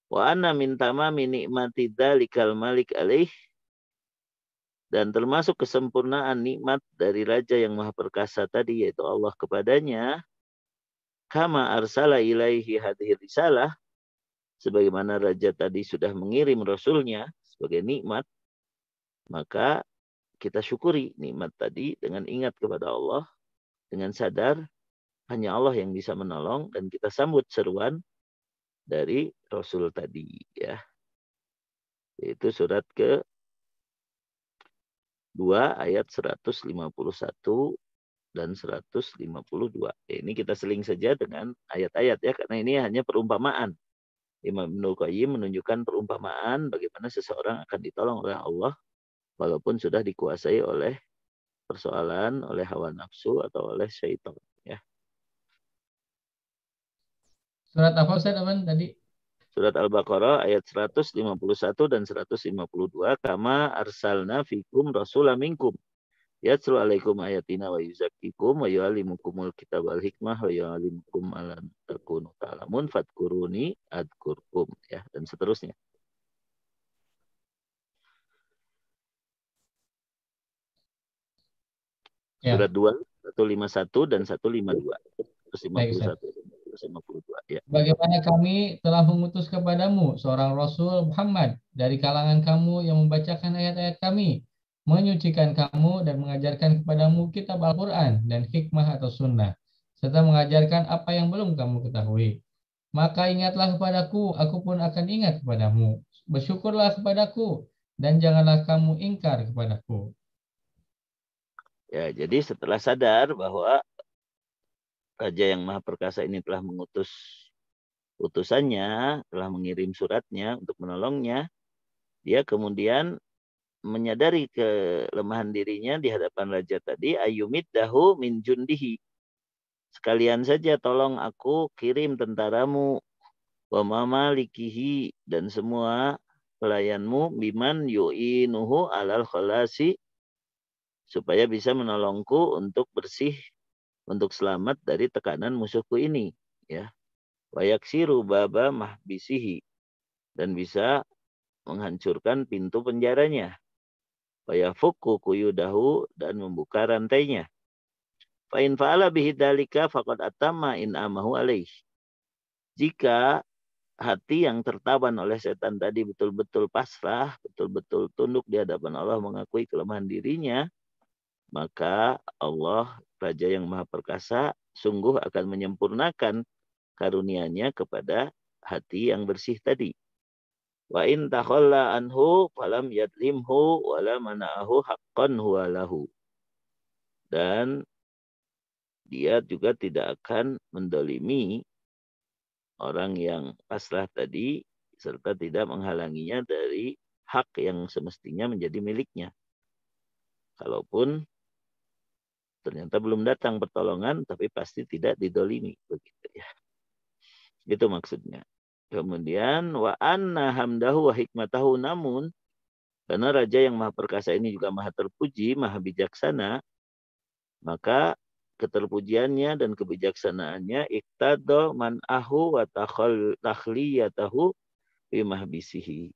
Wa anna min tamami nikmati dzalikal malik alaih dan termasuk kesempurnaan nikmat dari raja yang maha perkasa tadi yaitu Allah kepadanya kama arsala ilaihi hadhihi risalah sebagaimana raja tadi sudah mengirim rasulnya sebagai nikmat maka kita syukuri nikmat tadi dengan ingat kepada Allah dengan sadar hanya Allah yang bisa menolong dan kita sambut seruan dari Rasul tadi ya. itu surat ke 2 ayat 151 dan 152. Ya, ini kita seling saja dengan ayat-ayat ya karena ini hanya perumpamaan. Imam Ibnu Qayyim menunjukkan perumpamaan bagaimana seseorang akan ditolong oleh Allah walaupun sudah dikuasai oleh persoalan, oleh hawa nafsu atau oleh syaitan. Surat apa Ustaz Aman tadi? Surat Al-Baqarah ayat 151 dan 152 kama arsalna fikum rasulam minkum yatlu alaikum ayatina wa yuzakikum wa yu'alimukumul kitab al hikmah wa yu'alimukum ala takunu ta'lamun fadkuruni adkurkum ya dan seterusnya. Ya. Surat Ya. 2 151 dan 152 151. Baik, ya. Bagaimana kami telah mengutus kepadamu seorang rasul Muhammad dari kalangan kamu yang membacakan ayat-ayat kami, menyucikan kamu dan mengajarkan kepadamu kitab Al-Qur'an dan hikmah atau sunnah serta mengajarkan apa yang belum kamu ketahui. Maka ingatlah kepadaku, aku pun akan ingat kepadamu. Bersyukurlah kepadaku, dan janganlah kamu ingkar kepadaku. Ya, jadi setelah sadar bahwa Raja yang Maha Perkasa ini telah mengutus utusannya, telah mengirim suratnya untuk menolongnya, dia kemudian menyadari kelemahan dirinya di hadapan Raja tadi, ayumid dahu min jundihi. Sekalian saja tolong aku kirim tentaramu wa mama likihi dan semua pelayanmu biman yu'inuhu alal khalasi supaya bisa menolongku untuk bersih untuk selamat dari tekanan musuhku ini ya siru baba mahbisihi dan bisa menghancurkan pintu penjaranya wayafuku kuyudahu dan membuka rantainya fa'in fa'ala bihidalika fakat atama in amahu alaih jika hati yang tertaban oleh setan tadi betul-betul pasrah, betul-betul tunduk di hadapan Allah mengakui kelemahan dirinya, maka Allah Raja yang Maha Perkasa sungguh akan menyempurnakan karunia-Nya kepada hati yang bersih tadi. Wa in takhalla anhu falam yadlimhu wala mana'ahu haqqan huwa lahu. Dan dia juga tidak akan mendolimi orang yang pasrah tadi serta tidak menghalanginya dari hak yang semestinya menjadi miliknya. Kalaupun Ternyata belum datang pertolongan, tapi pasti tidak didolimi. Begitu ya. Itu maksudnya. Kemudian wa anna hamdahu wa hikmatahu namun karena raja yang maha perkasa ini juga maha terpuji, maha bijaksana, maka keterpujiannya dan kebijaksanaannya iktado man ahu wa takhliyatahu bimahbisihi.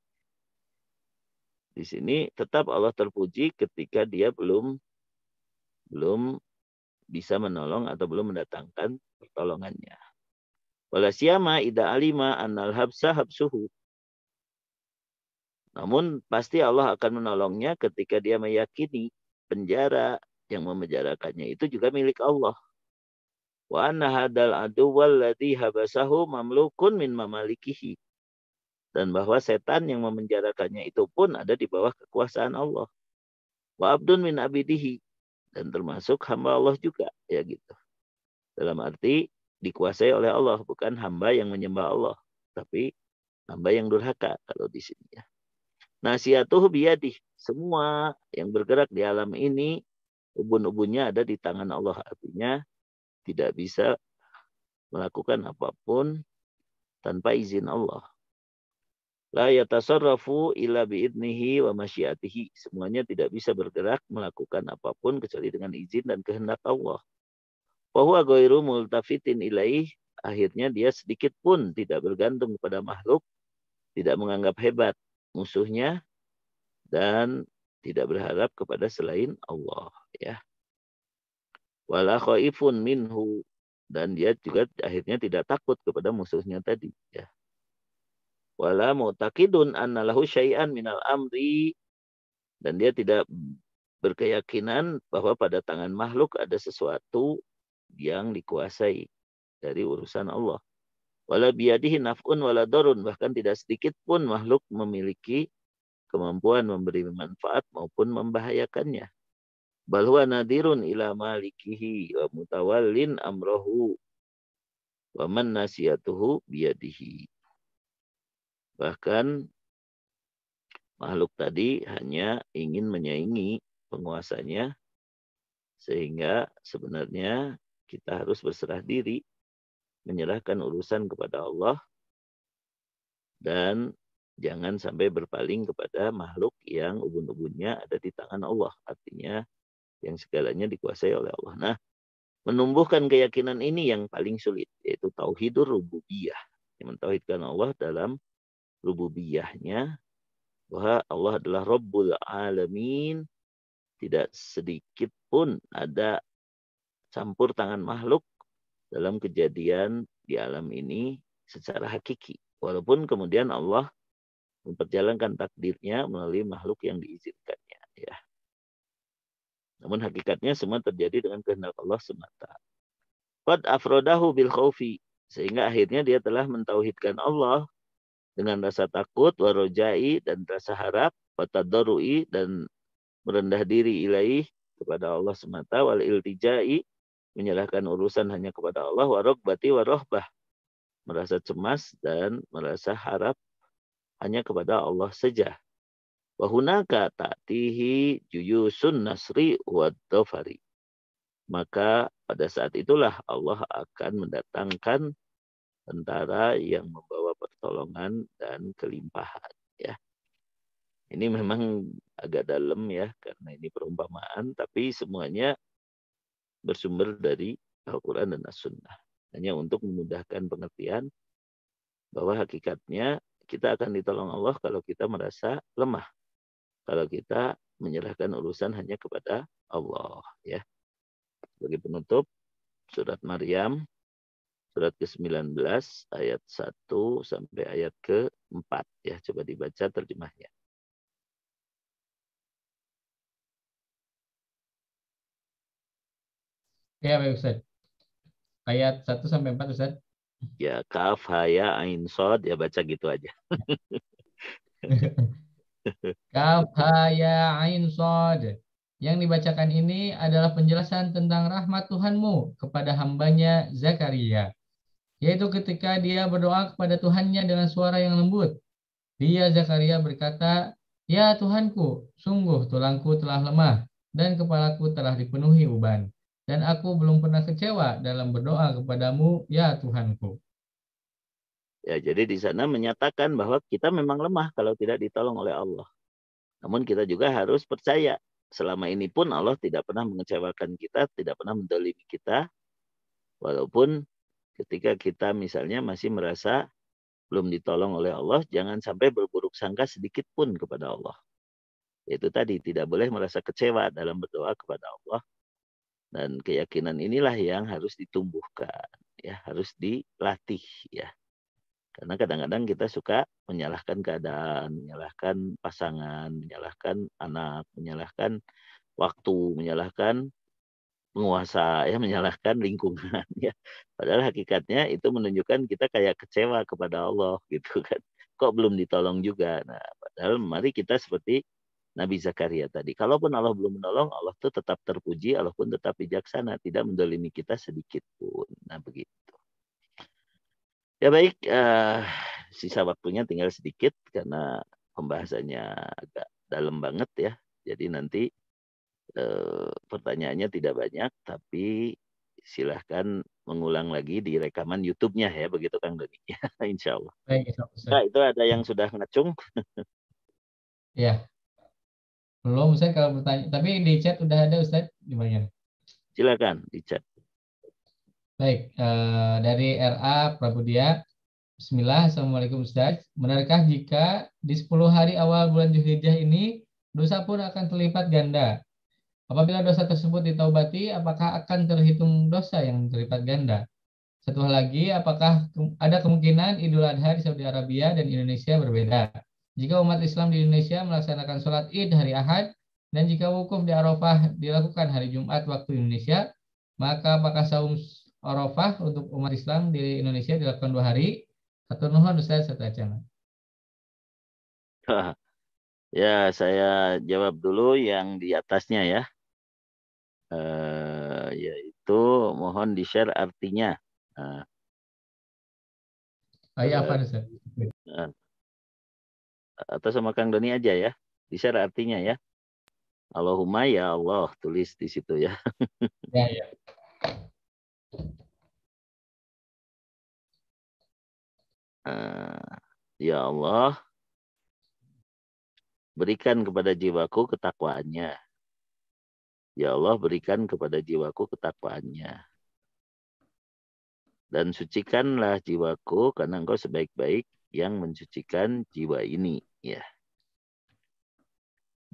Di sini tetap Allah terpuji ketika dia belum belum bisa menolong atau belum mendatangkan pertolongannya. Wala siyama ida alima annal habsa habsuhu. Namun pasti Allah akan menolongnya ketika dia meyakini penjara yang memenjarakannya itu juga milik Allah. Wa anna hadal adu habasahu mamlukun min mamalikihi. Dan bahwa setan yang memenjarakannya itu pun ada di bawah kekuasaan Allah. Wa abdun min abidihi dan termasuk hamba Allah juga ya gitu. Dalam arti dikuasai oleh Allah bukan hamba yang menyembah Allah tapi hamba yang durhaka kalau di sini ya. Nasiatuh biyadih. Semua yang bergerak di alam ini ubun-ubunnya ada di tangan Allah artinya tidak bisa melakukan apapun tanpa izin Allah. La yatasarrafu illa bi'idnihi wa masyiatihi. Semuanya tidak bisa bergerak melakukan apapun kecuali dengan izin dan kehendak Allah. Bahwa goiru multafitin ilaih. Akhirnya dia sedikit pun tidak bergantung kepada makhluk. Tidak menganggap hebat musuhnya. Dan tidak berharap kepada selain Allah. Ya. Wala khaifun minhu. Dan dia juga akhirnya tidak takut kepada musuhnya tadi. Ya wala mu'taqidun anna lahu syai'an minal amri dan dia tidak berkeyakinan bahwa pada tangan makhluk ada sesuatu yang dikuasai dari urusan Allah. Wala biyadihi naf'un wala darun bahkan tidak sedikit pun makhluk memiliki kemampuan memberi manfaat maupun membahayakannya. Balwa nadirun ila malikihi wa mutawallin amrohu wa man nasiyatuhu biyadihi Bahkan makhluk tadi hanya ingin menyaingi penguasanya sehingga sebenarnya kita harus berserah diri menyerahkan urusan kepada Allah dan jangan sampai berpaling kepada makhluk yang ubun-ubunnya ada di tangan Allah artinya yang segalanya dikuasai oleh Allah. Nah, menumbuhkan keyakinan ini yang paling sulit yaitu tauhidur rububiyah yang mentauhidkan Allah dalam rububiyahnya bahwa Allah adalah Rabbul Alamin tidak sedikit pun ada campur tangan makhluk dalam kejadian di alam ini secara hakiki walaupun kemudian Allah memperjalankan takdirnya melalui makhluk yang diizinkannya ya namun hakikatnya semua terjadi dengan kehendak Allah semata qad afrodahu bil khawfi. sehingga akhirnya dia telah mentauhidkan Allah dengan rasa takut, warojai dan rasa harap, watadorui dan merendah diri ilaih kepada Allah semata, wal iltijai menyerahkan urusan hanya kepada Allah, warokbati warohbah merasa cemas dan merasa harap hanya kepada Allah saja. Wahunaka ta'tihi juyusun nasri wadofari Maka pada saat itulah Allah akan mendatangkan tentara yang membawa pertolongan dan kelimpahan ya. Ini memang agak dalam ya karena ini perumpamaan tapi semuanya bersumber dari Al-Qur'an dan As-Sunnah. Hanya untuk memudahkan pengertian bahwa hakikatnya kita akan ditolong Allah kalau kita merasa lemah. Kalau kita menyerahkan urusan hanya kepada Allah ya. bagi penutup surat Maryam surat ke-19 ayat 1 sampai ayat ke-4 ya coba dibaca terjemahnya Ya, baik Ustaz. Ayat 1 sampai 4 Ustaz. Ya, kaf, haya, ain, sod, ya baca gitu aja. *laughs* kaf, haya, ain, sod. Yang dibacakan ini adalah penjelasan tentang rahmat Tuhanmu kepada hambanya Zakaria yaitu ketika dia berdoa kepada Tuhannya dengan suara yang lembut. Dia Zakaria berkata, "Ya Tuhanku, sungguh tulangku telah lemah dan kepalaku telah dipenuhi uban, dan aku belum pernah kecewa dalam berdoa kepadamu, ya Tuhanku." Ya, jadi di sana menyatakan bahwa kita memang lemah kalau tidak ditolong oleh Allah. Namun kita juga harus percaya selama ini pun Allah tidak pernah mengecewakan kita, tidak pernah mendolimi kita, walaupun Ketika kita misalnya masih merasa belum ditolong oleh Allah, jangan sampai berburuk sangka sedikit pun kepada Allah. Itu tadi tidak boleh merasa kecewa dalam berdoa kepada Allah. Dan keyakinan inilah yang harus ditumbuhkan, ya, harus dilatih, ya. Karena kadang-kadang kita suka menyalahkan keadaan, menyalahkan pasangan, menyalahkan anak, menyalahkan waktu, menyalahkan menguasai, ya, menyalahkan lingkungan. Ya. *laughs* Padahal hakikatnya itu menunjukkan kita kayak kecewa kepada Allah *laughs* gitu kan. Kok belum ditolong juga? Nah, padahal mari kita seperti Nabi Zakaria tadi. Kalaupun Allah belum menolong, Allah tuh tetap terpuji, Allah pun tetap bijaksana, tidak mendolimi kita sedikit pun. Nah begitu. Ya baik, uh, sisa waktunya tinggal sedikit karena pembahasannya agak dalam banget ya. Jadi nanti Eh, pertanyaannya tidak banyak, tapi silahkan mengulang lagi di rekaman YouTube-nya ya, begitu Kang Doni. *laughs* Ya, insya Allah. Baik, Nah, itu ada yang sudah ngacung. *laughs* ya. Belum saya kalau bertanya, tapi di chat udah ada Ustaz di bagian. Silakan di chat. Baik, eh, dari RA Prabudia. Bismillah, Assalamualaikum Ustaz. Benarkah jika di 10 hari awal bulan Juhidjah ini dosa pun akan terlipat ganda? Apabila dosa tersebut ditaubati, apakah akan terhitung dosa yang terlipat ganda? Satu hal lagi, apakah ada kemungkinan Idul Adha di Saudi Arabia dan Indonesia berbeda? Jika umat Islam di Indonesia melaksanakan sholat Id hari Ahad, dan jika wukuf di Arafah dilakukan hari Jumat waktu Indonesia, maka apakah saum Arafah untuk umat Islam di Indonesia dilakukan dua hari? Atau nuhun Ustaz satu *laughs* acara. Ya, saya jawab dulu yang di atasnya ya uh, yaitu mohon di share artinya. Nah, Ayah apa uh, eh, eh, Atau sama Kang Doni aja ya. Di share artinya ya. Allahumma ya Allah tulis di situ ya. *laughs* Ya ya. Ya Allah, berikan kepada jiwaku ketakwaannya Ya Allah berikan kepada jiwaku ketakwaannya. Dan sucikanlah jiwaku karena engkau sebaik-baik yang mencucikan jiwa ini. Ya.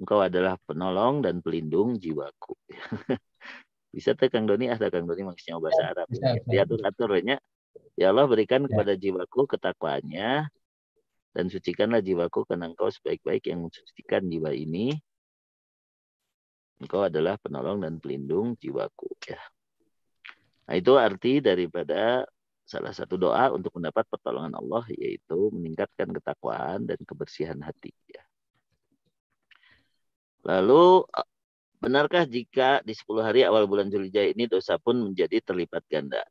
Engkau adalah penolong dan pelindung jiwaku. *laughs* bisa tak Kang Doni, ada ah, Kang Doni maksudnya bahasa ya, Arab. Bisa, ya. Diatur-aturnya. Ya Allah berikan ya. kepada jiwaku ketakwaannya dan sucikanlah jiwaku karena engkau sebaik-baik yang mencucikan jiwa ini Engkau adalah penolong dan pelindung jiwaku. Ya. Nah, itu arti daripada salah satu doa untuk mendapat pertolongan Allah yaitu meningkatkan ketakwaan dan kebersihan hati. Ya. Lalu benarkah jika di 10 hari awal bulan Zulhijah ini dosa pun menjadi terlipat ganda?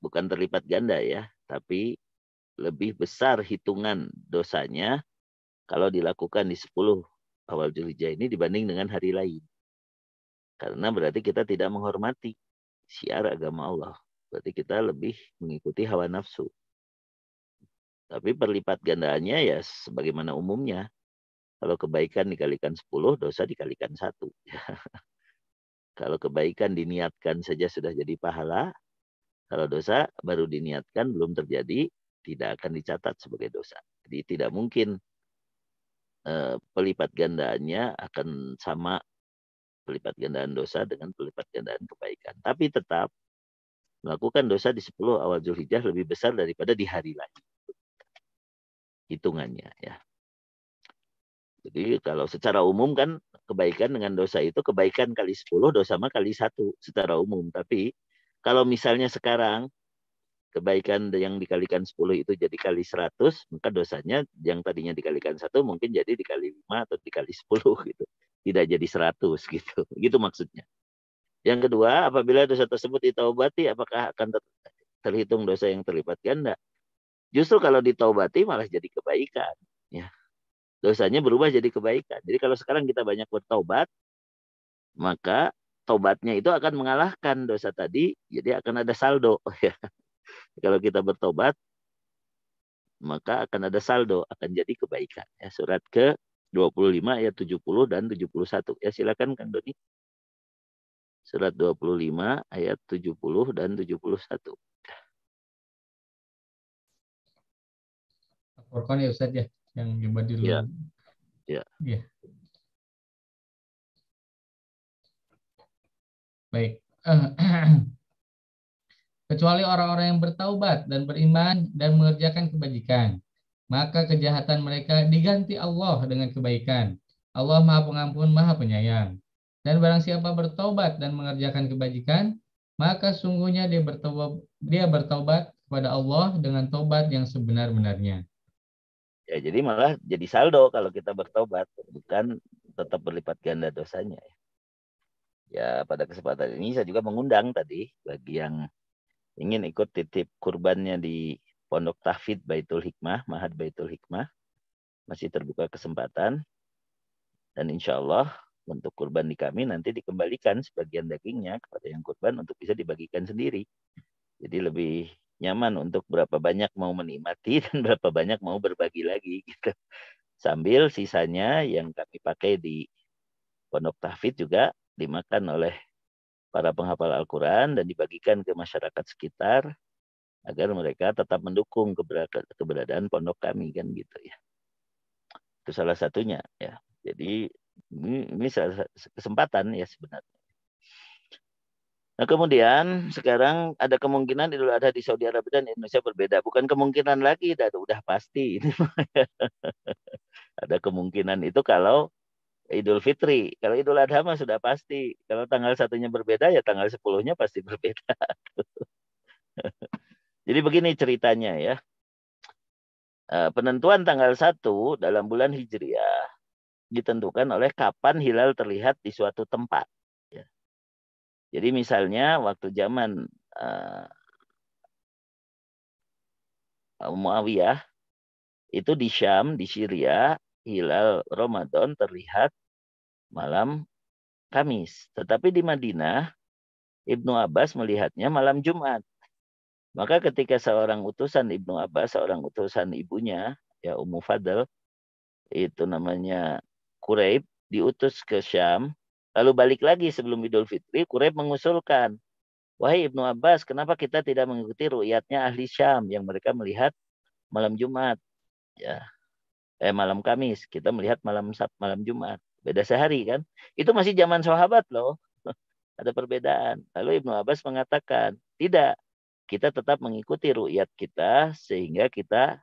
Bukan terlipat ganda ya, tapi lebih besar hitungan dosanya kalau dilakukan di 10 awal Zulhijah ini dibanding dengan hari lain. Karena berarti kita tidak menghormati syiar agama Allah. Berarti kita lebih mengikuti hawa nafsu. Tapi perlipat gandaannya ya sebagaimana umumnya. Kalau kebaikan dikalikan 10, dosa dikalikan satu. *laughs* Kalau kebaikan diniatkan saja sudah jadi pahala, kalau dosa baru diniatkan belum terjadi, tidak akan dicatat sebagai dosa. Jadi tidak mungkin eh, pelipat gandaannya akan sama pelipat gandaan dosa dengan pelipat gandaan kebaikan. Tapi tetap melakukan dosa di 10 awal Zulhijjah lebih besar daripada di hari lain. Hitungannya ya. Jadi kalau secara umum kan kebaikan dengan dosa itu kebaikan kali 10, dosa mah kali satu secara umum. Tapi kalau misalnya sekarang kebaikan yang dikalikan 10 itu jadi kali 100, maka dosanya yang tadinya dikalikan satu mungkin jadi dikali 5 atau dikali 10 gitu tidak jadi 100 gitu. *laughs* Gitu maksudnya. Yang kedua, apabila dosa tersebut ditaubati, apakah akan terhitung dosa yang terlipat ya, ganda? Justru kalau ditaubati malah jadi kebaikan. Ya. Dosanya berubah jadi kebaikan. Jadi kalau sekarang kita banyak bertaubat, maka tobatnya itu akan mengalahkan dosa tadi, jadi akan ada saldo. *laughs* Ya. kalau kita bertobat, maka akan ada saldo, akan jadi kebaikan. Ya, surat ke 25 ayat 70 dan 71. Ya silakan Kang Doni. Surat 25 ayat 70 dan 71. Laporkan ya Ustaz ya yang di dulu. Ya. Ya. ya. Baik. *clears throat* Kecuali orang-orang yang bertaubat dan beriman dan mengerjakan kebajikan maka kejahatan mereka diganti Allah dengan kebaikan. Allah Maha Pengampun, Maha Penyayang. Dan barang siapa bertobat dan mengerjakan kebajikan, maka sungguhnya dia bertobat, dia bertobat kepada Allah dengan tobat yang sebenar-benarnya. Ya, jadi malah jadi saldo kalau kita bertobat, bukan tetap berlipat ganda dosanya. Ya. ya, pada kesempatan ini saya juga mengundang tadi bagi yang ingin ikut titip kurbannya di Pondok Tahfidz Baitul Hikmah, Mahat Baitul Hikmah. Masih terbuka kesempatan. Dan insya Allah untuk kurban di kami nanti dikembalikan sebagian dagingnya kepada yang kurban untuk bisa dibagikan sendiri. Jadi lebih nyaman untuk berapa banyak mau menikmati *laughs* dan berapa banyak mau berbagi lagi gitu. Sambil sisanya yang kami pakai di Pondok Tahfidz juga dimakan oleh para penghafal Al-Quran dan dibagikan ke masyarakat sekitar agar mereka tetap mendukung keberadaan pondok kami kan gitu ya itu salah satunya ya jadi ini, ini kesempatan ya sebenarnya Nah, kemudian sekarang ada kemungkinan Idul Adha di Saudi Arabia dan Indonesia berbeda. Bukan kemungkinan lagi, dan udah pasti. *laughs* ada kemungkinan itu kalau Idul Fitri. Kalau Idul Adha mah sudah pasti. Kalau tanggal satunya berbeda, ya tanggal sepuluhnya pasti berbeda. *laughs* Jadi begini ceritanya ya. Eh, penentuan tanggal 1 dalam bulan Hijriah ditentukan oleh kapan hilal terlihat di suatu tempat. Ya. Jadi misalnya waktu zaman uh, Muawiyah itu di Syam, di Syria, hilal Ramadan terlihat malam Kamis. Tetapi di Madinah, Ibnu Abbas melihatnya malam Jumat. Maka ketika seorang utusan Ibnu Abbas, seorang utusan ibunya, ya Ummu Fadl, itu namanya Quraib, diutus ke Syam, lalu balik lagi sebelum Idul Fitri, Quraib mengusulkan, Wahai Ibnu Abbas, kenapa kita tidak mengikuti ru'yatnya ahli Syam yang mereka melihat malam Jumat? Ya. Eh, malam Kamis, kita melihat malam Sab, malam Jumat. Beda sehari kan? Itu masih zaman sahabat loh. *laughs* Ada perbedaan. Lalu Ibnu Abbas mengatakan, tidak, kita tetap mengikuti ru'yat kita sehingga kita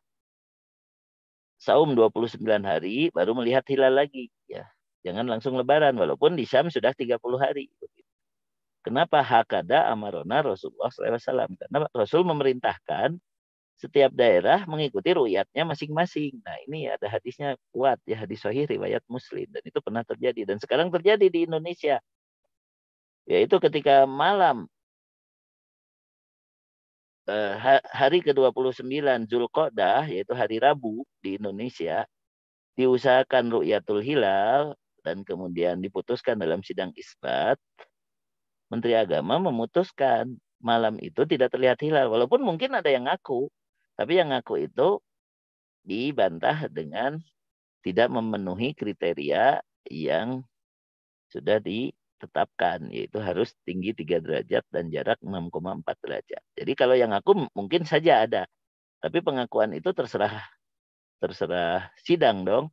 saum 29 hari baru melihat hilal lagi ya. Jangan langsung lebaran walaupun di Syam sudah 30 hari. Kenapa hakada amarona Rasulullah SAW? Karena Rasul memerintahkan setiap daerah mengikuti ruyatnya masing-masing. Nah ini ada hadisnya kuat ya hadis sahih riwayat Muslim dan itu pernah terjadi dan sekarang terjadi di Indonesia. Yaitu ketika malam Eh, hari ke-29 zulkodah yaitu hari Rabu di Indonesia diusahakan rukyatul hilal dan kemudian diputuskan dalam sidang isbat Menteri Agama memutuskan malam itu tidak terlihat hilal walaupun mungkin ada yang ngaku tapi yang ngaku itu dibantah dengan tidak memenuhi kriteria yang sudah di tetapkan yaitu harus tinggi 3 derajat dan jarak 6,4 derajat. Jadi kalau yang aku mungkin saja ada. Tapi pengakuan itu terserah terserah sidang dong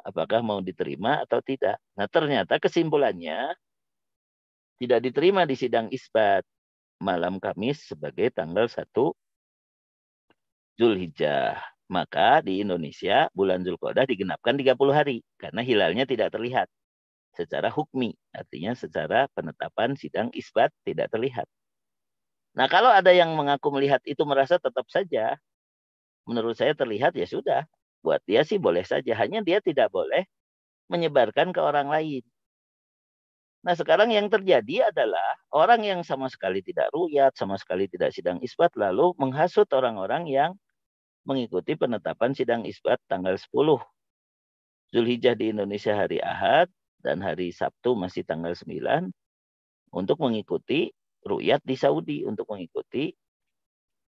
apakah mau diterima atau tidak. Nah, ternyata kesimpulannya tidak diterima di sidang isbat malam Kamis sebagai tanggal 1 Zulhijjah. Maka di Indonesia bulan Zulqodah digenapkan 30 hari karena hilalnya tidak terlihat secara hukmi, artinya secara penetapan sidang isbat tidak terlihat. Nah, kalau ada yang mengaku melihat itu merasa tetap saja, menurut saya terlihat ya sudah, buat dia sih boleh saja, hanya dia tidak boleh menyebarkan ke orang lain. Nah, sekarang yang terjadi adalah orang yang sama sekali tidak ruyat, sama sekali tidak sidang isbat, lalu menghasut orang-orang yang mengikuti penetapan sidang isbat tanggal 10 Zulhijjah di Indonesia hari Ahad, dan hari Sabtu masih tanggal 9 untuk mengikuti rukyat di Saudi, untuk mengikuti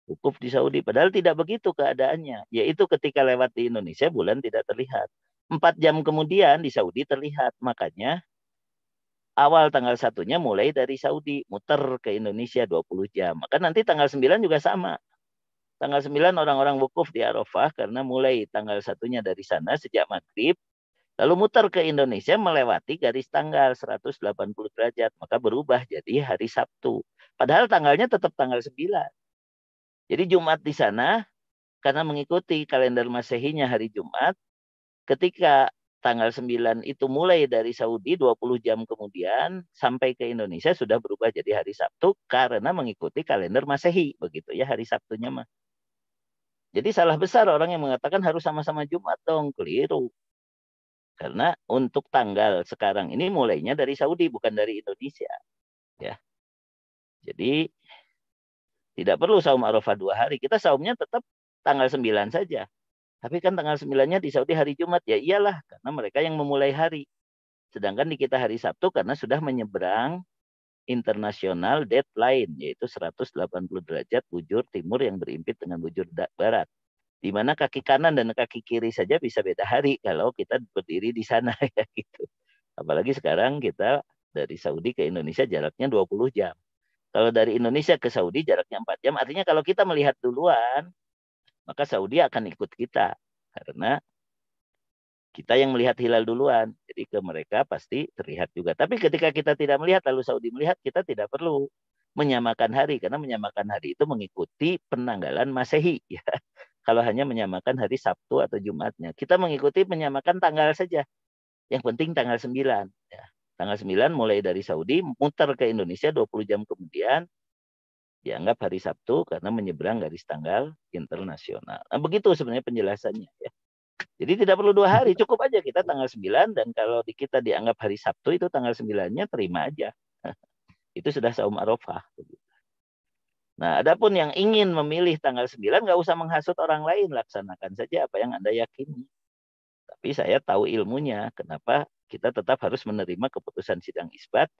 wukuf di Saudi. Padahal tidak begitu keadaannya, yaitu ketika lewat di Indonesia bulan tidak terlihat. Empat jam kemudian di Saudi terlihat, makanya awal tanggal satunya mulai dari Saudi muter ke Indonesia 20 jam. Maka nanti tanggal 9 juga sama. Tanggal 9 orang-orang wukuf di Arafah karena mulai tanggal satunya dari sana sejak maghrib Lalu muter ke Indonesia melewati garis tanggal 180 derajat, maka berubah jadi hari Sabtu. Padahal tanggalnya tetap tanggal 9. Jadi Jumat di sana karena mengikuti kalender Masehinya hari Jumat, ketika tanggal 9 itu mulai dari Saudi 20 jam kemudian sampai ke Indonesia sudah berubah jadi hari Sabtu karena mengikuti kalender Masehi begitu ya hari Sabtunya mah. Jadi salah besar orang yang mengatakan harus sama-sama Jumat dong, keliru. Karena untuk tanggal sekarang ini mulainya dari Saudi bukan dari Indonesia. Ya. Jadi tidak perlu saum Arafah dua hari. Kita saumnya tetap tanggal 9 saja. Tapi kan tanggal 9 di Saudi hari Jumat. Ya iyalah, karena mereka yang memulai hari. Sedangkan di kita hari Sabtu karena sudah menyeberang internasional deadline, yaitu 180 derajat bujur timur yang berimpit dengan bujur barat di mana kaki kanan dan kaki kiri saja bisa beda hari kalau kita berdiri di sana *laughs* ya gitu. Apalagi sekarang kita dari Saudi ke Indonesia jaraknya 20 jam. Kalau dari Indonesia ke Saudi jaraknya 4 jam, artinya kalau kita melihat duluan, maka Saudi akan ikut kita karena kita yang melihat hilal duluan. Jadi ke mereka pasti terlihat juga. Tapi ketika kita tidak melihat lalu Saudi melihat, kita tidak perlu menyamakan hari karena menyamakan hari itu mengikuti penanggalan Masehi *laughs* ya kalau hanya menyamakan hari Sabtu atau Jumatnya. Kita mengikuti menyamakan tanggal saja. Yang penting tanggal 9. Ya. Tanggal 9 mulai dari Saudi, muter ke Indonesia 20 jam kemudian, dianggap hari Sabtu karena menyeberang garis tanggal internasional. Nah, begitu sebenarnya penjelasannya. Ya. Jadi tidak perlu dua hari, cukup aja kita tanggal 9 dan kalau kita dianggap hari Sabtu itu tanggal 9-nya terima aja. *laughs* itu sudah saum arafah. Nah, adapun yang ingin memilih tanggal 9 nggak usah menghasut orang lain, laksanakan saja apa yang Anda yakini. Tapi saya tahu ilmunya, kenapa kita tetap harus menerima keputusan sidang isbat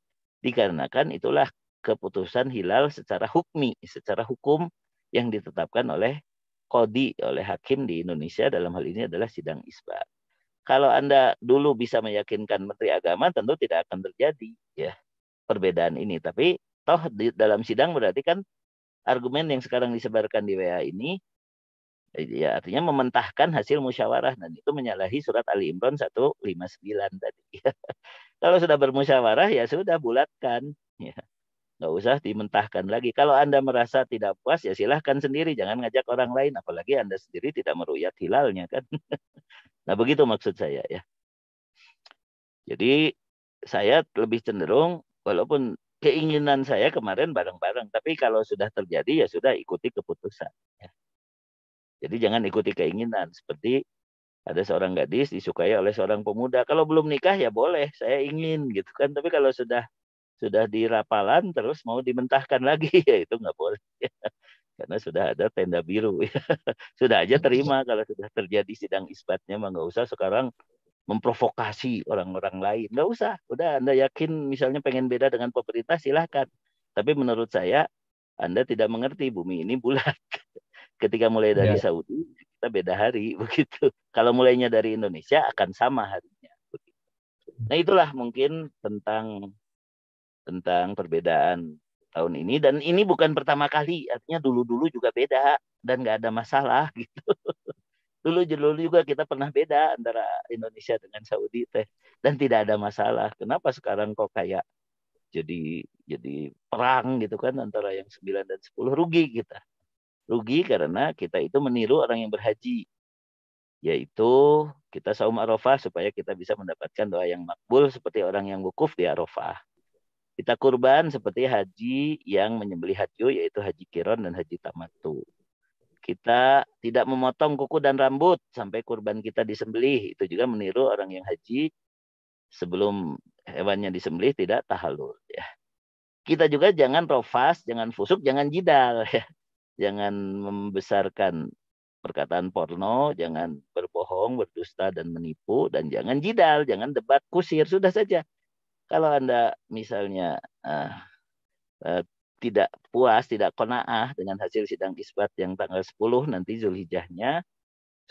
dikarenakan itulah keputusan hilal secara hukmi, secara hukum yang ditetapkan oleh kodi oleh hakim di Indonesia dalam hal ini adalah sidang isbat. Kalau Anda dulu bisa meyakinkan Menteri Agama tentu tidak akan terjadi ya perbedaan ini, tapi toh di dalam sidang berarti kan argumen yang sekarang disebarkan di WA ini ya artinya mementahkan hasil musyawarah dan itu menyalahi surat Ali Imran 159 tadi. *laughs* Kalau sudah bermusyawarah ya sudah bulatkan ya. Nggak usah dimentahkan lagi. Kalau Anda merasa tidak puas ya silahkan sendiri, jangan ngajak orang lain apalagi Anda sendiri tidak meruyat hilalnya kan. *laughs* Nah, begitu maksud saya ya. Jadi saya lebih cenderung walaupun keinginan saya kemarin bareng-bareng. Tapi kalau sudah terjadi ya sudah ikuti keputusan. Ya. Jadi jangan ikuti keinginan. Seperti ada seorang gadis disukai oleh seorang pemuda. Kalau belum nikah ya boleh, saya ingin gitu kan. Tapi kalau sudah sudah dirapalan terus mau dimentahkan lagi *laughs* ya itu nggak boleh. Ya. Karena sudah ada tenda biru. Ya. *laughs* Sudah aja terima kalau sudah terjadi sidang isbatnya nggak usah sekarang memprovokasi orang-orang lain. Nggak usah. Udah Anda yakin misalnya pengen beda dengan pemerintah, silahkan. Tapi menurut saya, Anda tidak mengerti bumi ini bulat. *laughs* Ketika mulai dari ya. Saudi, kita beda hari. *laughs* begitu. Kalau mulainya dari Indonesia, akan sama harinya. Nah itulah mungkin tentang tentang perbedaan tahun ini. Dan ini bukan pertama kali. Artinya dulu-dulu juga beda. Dan nggak ada masalah *laughs* gitu dulu dulu juga kita pernah beda antara Indonesia dengan Saudi teh dan tidak ada masalah kenapa sekarang kok kayak jadi jadi perang gitu kan antara yang 9 dan 10 rugi kita rugi karena kita itu meniru orang yang berhaji yaitu kita saum arafah supaya kita bisa mendapatkan doa yang makbul seperti orang yang wukuf di arafah. Kita kurban seperti haji yang menyembelih haji yaitu haji kiron dan haji tamatu. Kita tidak memotong kuku dan rambut sampai kurban kita disembelih. Itu juga meniru orang yang haji sebelum hewannya disembelih tidak tahalul ya. Kita juga jangan rofas, jangan fusuk, jangan jidal ya. Jangan membesarkan perkataan porno, jangan berbohong, berdusta dan menipu dan jangan jidal, jangan debat kusir sudah saja. Kalau Anda misalnya uh, uh, tidak puas, tidak konaah dengan hasil sidang isbat yang tanggal 10 nanti Zulhijjahnya,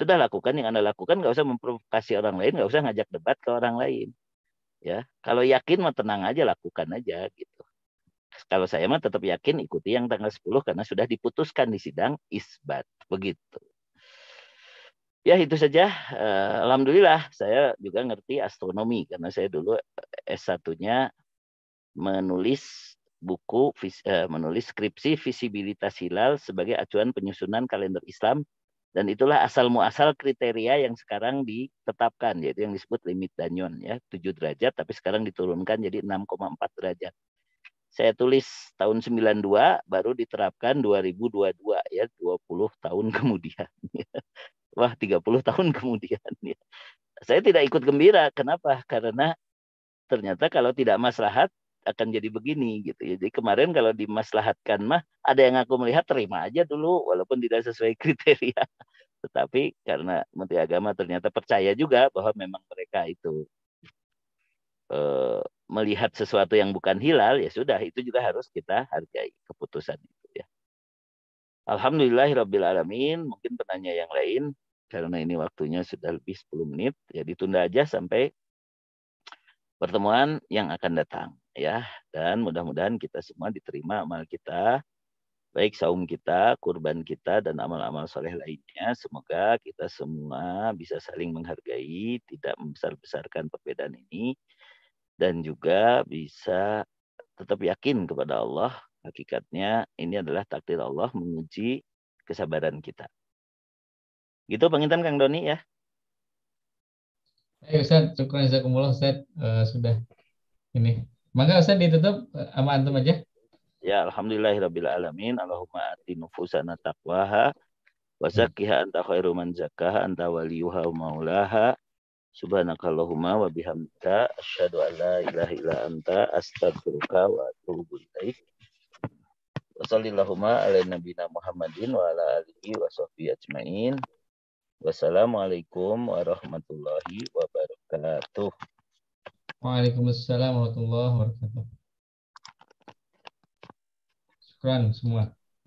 sudah lakukan yang Anda lakukan, nggak usah memprovokasi orang lain, nggak usah ngajak debat ke orang lain. Ya, kalau yakin mau tenang aja lakukan aja gitu. Kalau saya mah tetap yakin ikuti yang tanggal 10 karena sudah diputuskan di sidang isbat. Begitu. Ya itu saja. Eh, alhamdulillah saya juga ngerti astronomi karena saya dulu S1-nya menulis buku vis, eh, menulis skripsi visibilitas hilal sebagai acuan penyusunan kalender Islam dan itulah asal muasal kriteria yang sekarang ditetapkan yaitu yang disebut limit danyon ya 7 derajat tapi sekarang diturunkan jadi 6,4 derajat. Saya tulis tahun 92 baru diterapkan 2022 ya 20 tahun kemudian. Ya. Wah 30 tahun kemudian ya. Saya tidak ikut gembira kenapa? Karena ternyata kalau tidak maslahat akan jadi begini gitu ya. Jadi kemarin kalau dimaslahatkan mah ada yang aku melihat terima aja dulu walaupun tidak sesuai *laughs* kriteria. Tetapi karena Menteri Agama ternyata percaya juga bahwa memang mereka itu e, melihat sesuatu yang bukan hilal ya sudah itu juga harus kita hargai keputusan itu ya. Alhamdulillahirrahmanirrahim. alamin. Mungkin penanya yang lain karena ini waktunya sudah lebih 10 menit ya ditunda aja sampai pertemuan yang akan datang ya dan mudah-mudahan kita semua diterima amal kita baik saum kita, kurban kita dan amal-amal soleh lainnya. Semoga kita semua bisa saling menghargai, tidak membesar-besarkan perbedaan ini dan juga bisa tetap yakin kepada Allah. Hakikatnya ini adalah takdir Allah menguji kesabaran kita. Gitu pengintan Kang Doni ya. Ayo Ustaz, syukur Ustaz, uh, sudah ini maka Ustaz ditutup eh, sama antum aja. Ya, alhamdulillahirabbil alamin. Allahumma ati nufusana taqwaha wa zakkiha anta khairu man zakkaha anta waliyuha wa maulaha. Subhanakallahumma wa bihamdika asyhadu an la ilaha illa anta astaghfiruka wa atubu ilaik. Wassalillahumma ala nabiyyina Muhammadin wa ala alihi wa sahbihi ajmain. Wassalamualaikum warahmatullahi wabarakatuh. Waalaikumsalam warahmatullahi wabarakatuh. Syukran semua.